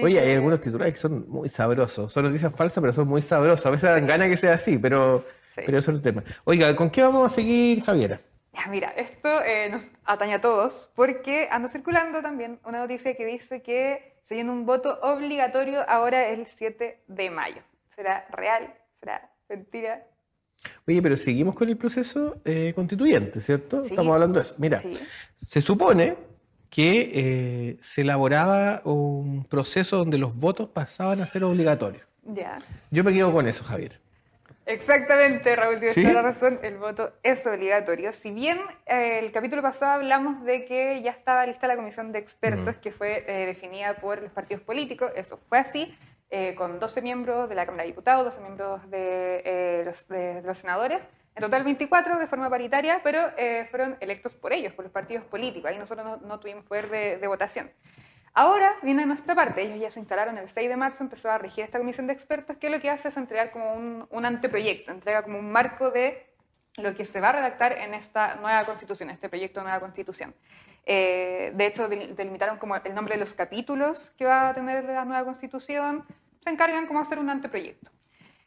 Oye, hay algunos titulares que son muy sabrosos. Son noticias falsas, pero son muy sabrosos. A veces dan ganas que sea así, pero, pero es otro tema. Oiga, ¿con qué vamos a seguir, Javiera? Ya, mira, esto eh, nos ataña a todos porque anda circulando también una noticia que dice que se viene un voto obligatorio ahora el 7 de mayo. ¿Será real? ¿Será mentira? Oye, pero seguimos con el proceso eh, constituyente, ¿cierto? Estamos hablando de eso. Mira, se supone que eh, se elaboraba un proceso donde los votos pasaban a ser obligatorios. Ya. Yo me quedo con eso, Javier. Exactamente, Raúl, tienes toda la razón, el voto es obligatorio. Si bien eh, el capítulo pasado hablamos de que ya estaba lista la comisión de expertos que fue eh, definida por los partidos políticos, eso fue así, eh, con 12 miembros de la Cámara de Diputados, 12 miembros de, los, senadores, en total 24 de forma paritaria, pero fueron electos por ellos, por los partidos políticos, ahí nosotros no, tuvimos poder de votación. Ahora viene nuestra parte, ellos ya se instalaron el 6 de marzo, empezó a regir esta comisión de expertos, que lo que hace es entregar como un, anteproyecto, entrega como un marco de lo que se va a redactar en esta nueva constitución, este proyecto de nueva constitución. Eh, de hecho, delimitaron como el nombre de los capítulos que va a tener la nueva constitución, se encargan como hacer un anteproyecto.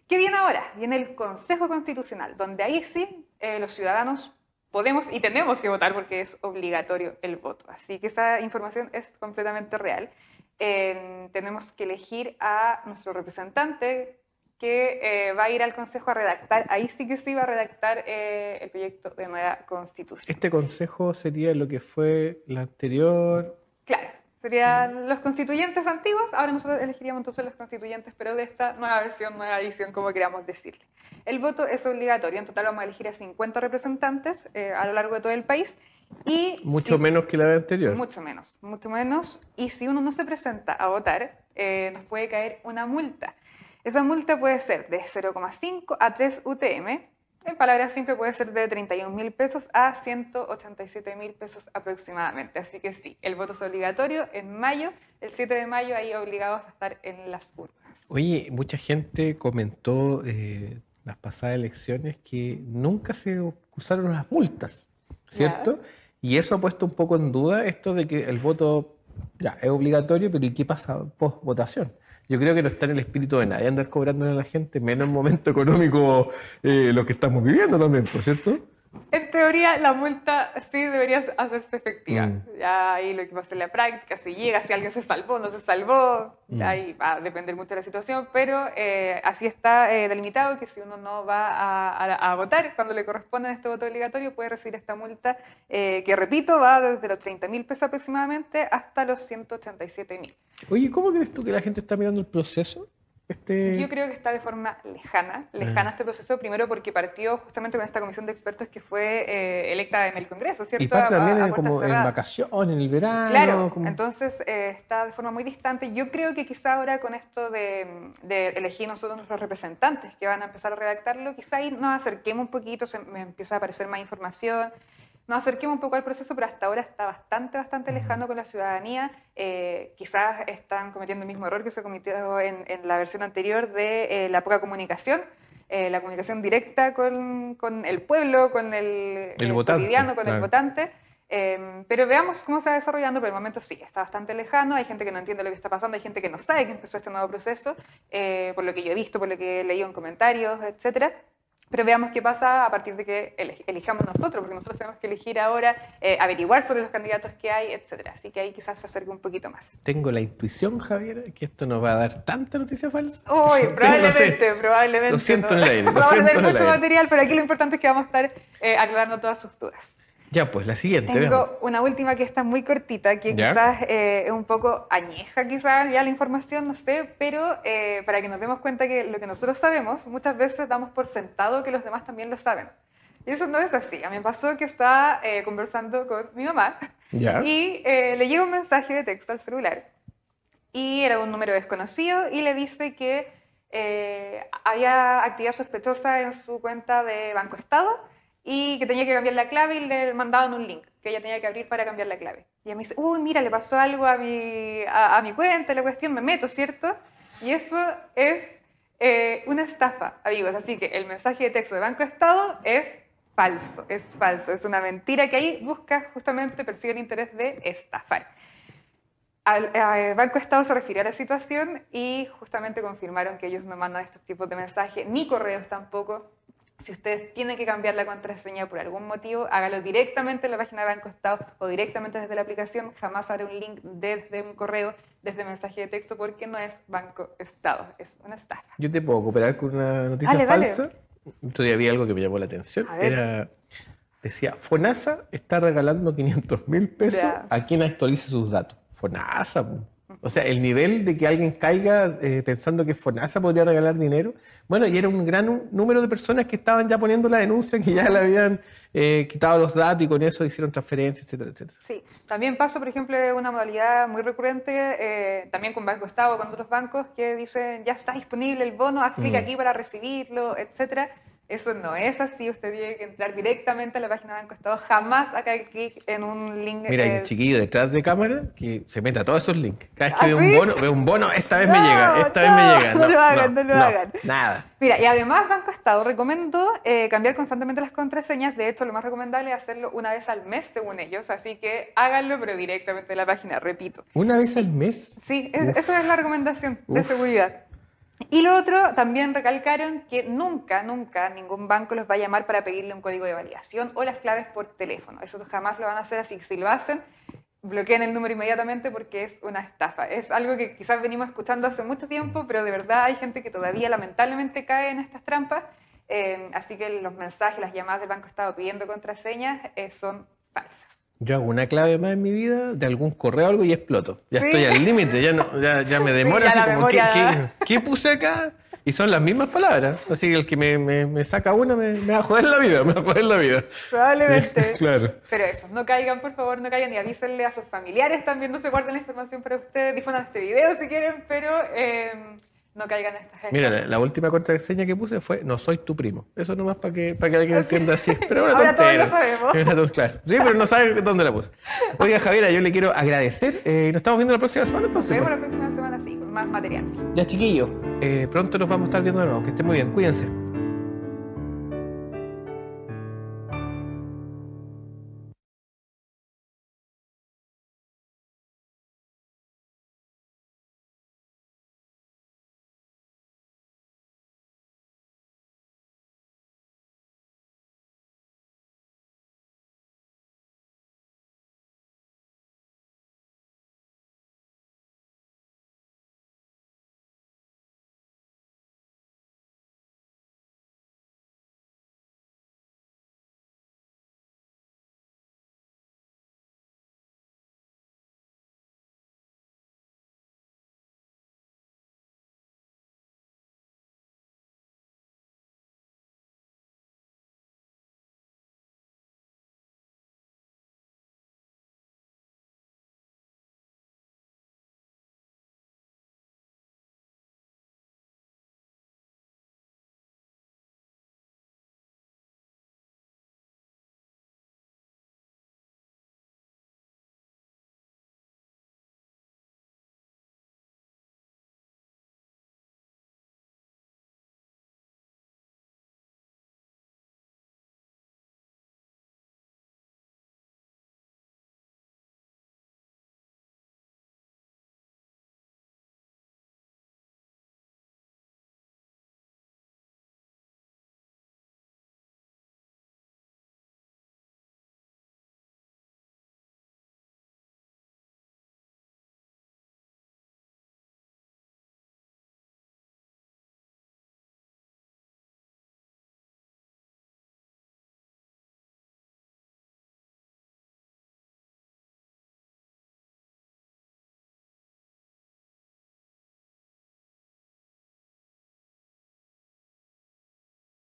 ¿Qué viene ahora? Viene el Consejo Constitucional, donde ahí sí eh, los ciudadanos podemos y tenemos que votar porque es obligatorio el voto. Así que esa información es completamente real. tenemos que elegir a nuestro representante que eh, va a ir al Consejo a redactar, ahí sí que se iba a redactar eh, el proyecto de nueva constitución. Este Consejo sería lo que fue la anterior. Claro. Serían los constituyentes antiguos, ahora nosotros elegiríamos entonces los constituyentes, pero de esta nueva versión, nueva edición, como queramos decirle. El voto es obligatorio, en total vamos a elegir a 50 representantes eh, a lo largo de todo el país. Y mucho menos que la de anterior. Mucho menos, mucho menos. Y si uno no se presenta a votar, eh, nos puede caer una multa. Esa multa puede ser de 0,5 a 3 UTM, en palabras simples puede ser de 31 mil pesos a 187 mil pesos aproximadamente. Así que sí, el voto es obligatorio en mayo, el 7 de mayo ahí obligados a estar en las urnas. Oye, mucha gente comentó eh, las pasadas elecciones que nunca se usaron las multas, ¿cierto? Y eso ha puesto un poco en duda esto de que el voto ya, es obligatorio, pero ¿y qué pasa post votación? Yo creo que no está en el espíritu de nadie andar cobrándole a la gente, menos en momento económico eh, lo que estamos viviendo también, por cierto. En teoría, la multa sí debería hacerse efectiva. Mm. Ya ahí lo que pasa en la práctica, si llega, si alguien se salvó, no se salvó, mm. ahí va a depender mucho de la situación, pero eh, así está eh, delimitado que si uno no va a, votar cuando le corresponde este voto obligatorio, puede recibir esta multa eh, que, repito, va desde los 30 mil pesos aproximadamente hasta los 187 mil. Oye, ¿cómo crees tú que la gente está mirando el proceso? Este Yo creo que está de forma lejana, lejana ah. este proceso, primero porque partió justamente con esta comisión de expertos que fue eh, electa en el Congreso, ¿cierto? Y también como en vacaciones, en el verano. Claro, entonces eh, está de forma muy distante. Yo creo que quizá ahora con esto de, de, elegir nosotros los representantes que van a empezar a redactarlo, quizá ahí nos acerquemos un poquito, se, me empieza a aparecer más información, nos acerquemos un poco al proceso, pero hasta ahora está bastante, bastante lejano con la ciudadanía. Eh, quizás están cometiendo el mismo error que se cometió en, la versión anterior de eh, la poca comunicación. Eh, la comunicación directa con, el pueblo, con el, con el votante. Em, pero veamos cómo se va desarrollando, por el momento sí, está bastante lejano, hay gente que no entiende lo que está pasando, hay gente que no sabe que empezó este nuevo proceso, por lo que yo he visto, por lo que he leído en comentarios, etc. Pero veamos qué pasa a partir de que elijamos nosotros, porque nosotros tenemos que elegir ahora, eh, averiguar sobre los candidatos que hay, etc. Así que ahí quizás se acerque un poquito más. Tengo la intuición, Javier, que esto nos va a dar tanta noticia falsa. Uy, [LAUGHS] probablemente, probablemente. Lo siento en el aire. Lo Vamos a tener mucho material, pero aquí lo importante es que vamos a estar eh, aclarando todas sus dudas. Ya, pues la siguiente. Tengo una última que está muy cortita, que quizás eh, es un poco añeja, quizás ya la información, no sé, pero eh, para que nos demos cuenta que lo que nosotros sabemos, muchas veces damos por sentado que los demás también lo saben. Y eso no es así. A mí me pasó que estaba eh, conversando con mi mamá [LAUGHS] y le llega un mensaje de texto al celular y era un número desconocido y le dice que había actividad sospechosa en su cuenta de Banco Estado y que tenía que cambiar la clave y le mandaban un link que ella tenía que abrir para cambiar la clave. Y ella me dice, uy, mira, le pasó algo a mi, a, mi cuenta, la cuestión, me meto, ¿cierto? Y eso es eh, una estafa, amigos. Así que el mensaje de texto de Banco Estado es falso, es falso, es una mentira que ahí busca justamente, persigue el interés de estafar. Al, al eh, Banco Estado se refirió a la situación y justamente confirmaron que ellos no mandan estos tipos de mensajes, ni correos tampoco, si ustedes tienen que cambiar la contraseña por algún motivo, hágalo directamente en la página de Banco Estado o directamente desde la aplicación. Jamás haré un link desde un correo, desde mensaje de texto, porque no es Banco Estado, es una estafa. Yo te puedo cooperar con una noticia falsa. Entonces había algo que me llamó la atención. Era, decía, FONASA está regalando 500 mil pesos a quien actualice sus datos. FONASA. O sea, el nivel de que alguien caiga eh, pensando que Fonasa podría regalar dinero. Bueno, y era un gran número de personas que estaban ya poniendo la denuncia, que ya le habían eh, quitado los datos y con eso hicieron transferencias, etcétera, etcétera. Sí, también pasa, por ejemplo, una modalidad muy recurrente, eh, también con Banco Estado, con otros bancos, que dicen ya está disponible el bono, haz clic mm. aquí para recibirlo, etcétera. Eso no es así, usted tiene que entrar directamente a la página de Banco Estado, jamás haga clic en un link. Mira, hay un chiquillo detrás de cámara que se mete a todos esos links. Cada vez que ¿Ah, ve un bono, ve un bono, esta vez me llega, esta vez me llega. No, lo hagan, no, lo hagan. Nada. Mira, y además Banco Estado recomiendo eh, cambiar constantemente las contraseñas, de hecho lo más recomendable es hacerlo una vez al mes según ellos, así que háganlo pero directamente en la página, repito. ¿Una vez al mes? Sí, eso es la recomendación de seguridad. Y lo otro, también recalcaron que nunca, nunca ningún banco los va a llamar para pedirle un código de validación o las claves por teléfono. Eso jamás lo van a hacer, así que si lo hacen, bloqueen el número inmediatamente porque es una estafa. Es algo que quizás venimos escuchando hace mucho tiempo, pero de verdad hay gente que todavía lamentablemente cae en estas trampas. Eh, así que los mensajes, las llamadas del Banco Estado pidiendo contraseñas eh, son falsas yo hago una clave más en mi vida de algún correo o algo y exploto. Ya estoy al límite, ya, no, ya, ya me demora así como, ¿qué, ¿qué, puse acá? Y son las mismas palabras. Así que el que me, saca uno me, va a joder la vida, vida. Probablemente. Pero eso, no caigan, por favor, no caigan y avísenle a sus familiares también, no se guarden la información para ustedes, difundan este video si quieren, pero... Em, no caigan esta gente. Mira, la, última contraseña que puse fue no soy tu primo. Eso nomás para que, para que alguien ah, entienda así. Pero una [LAUGHS] Ahora Todos lo sabemos. claro. Sí, pero no saben dónde la puse. Oiga, Javiera, yo le quiero agradecer. Eh, nos estamos viendo la próxima semana entonces. Nos vemos pues. la próxima semana, sí, con más material. Ya, chiquillos. Eh, pronto nos vamos a estar viendo de nuevo. Que estén muy bien. Cuídense.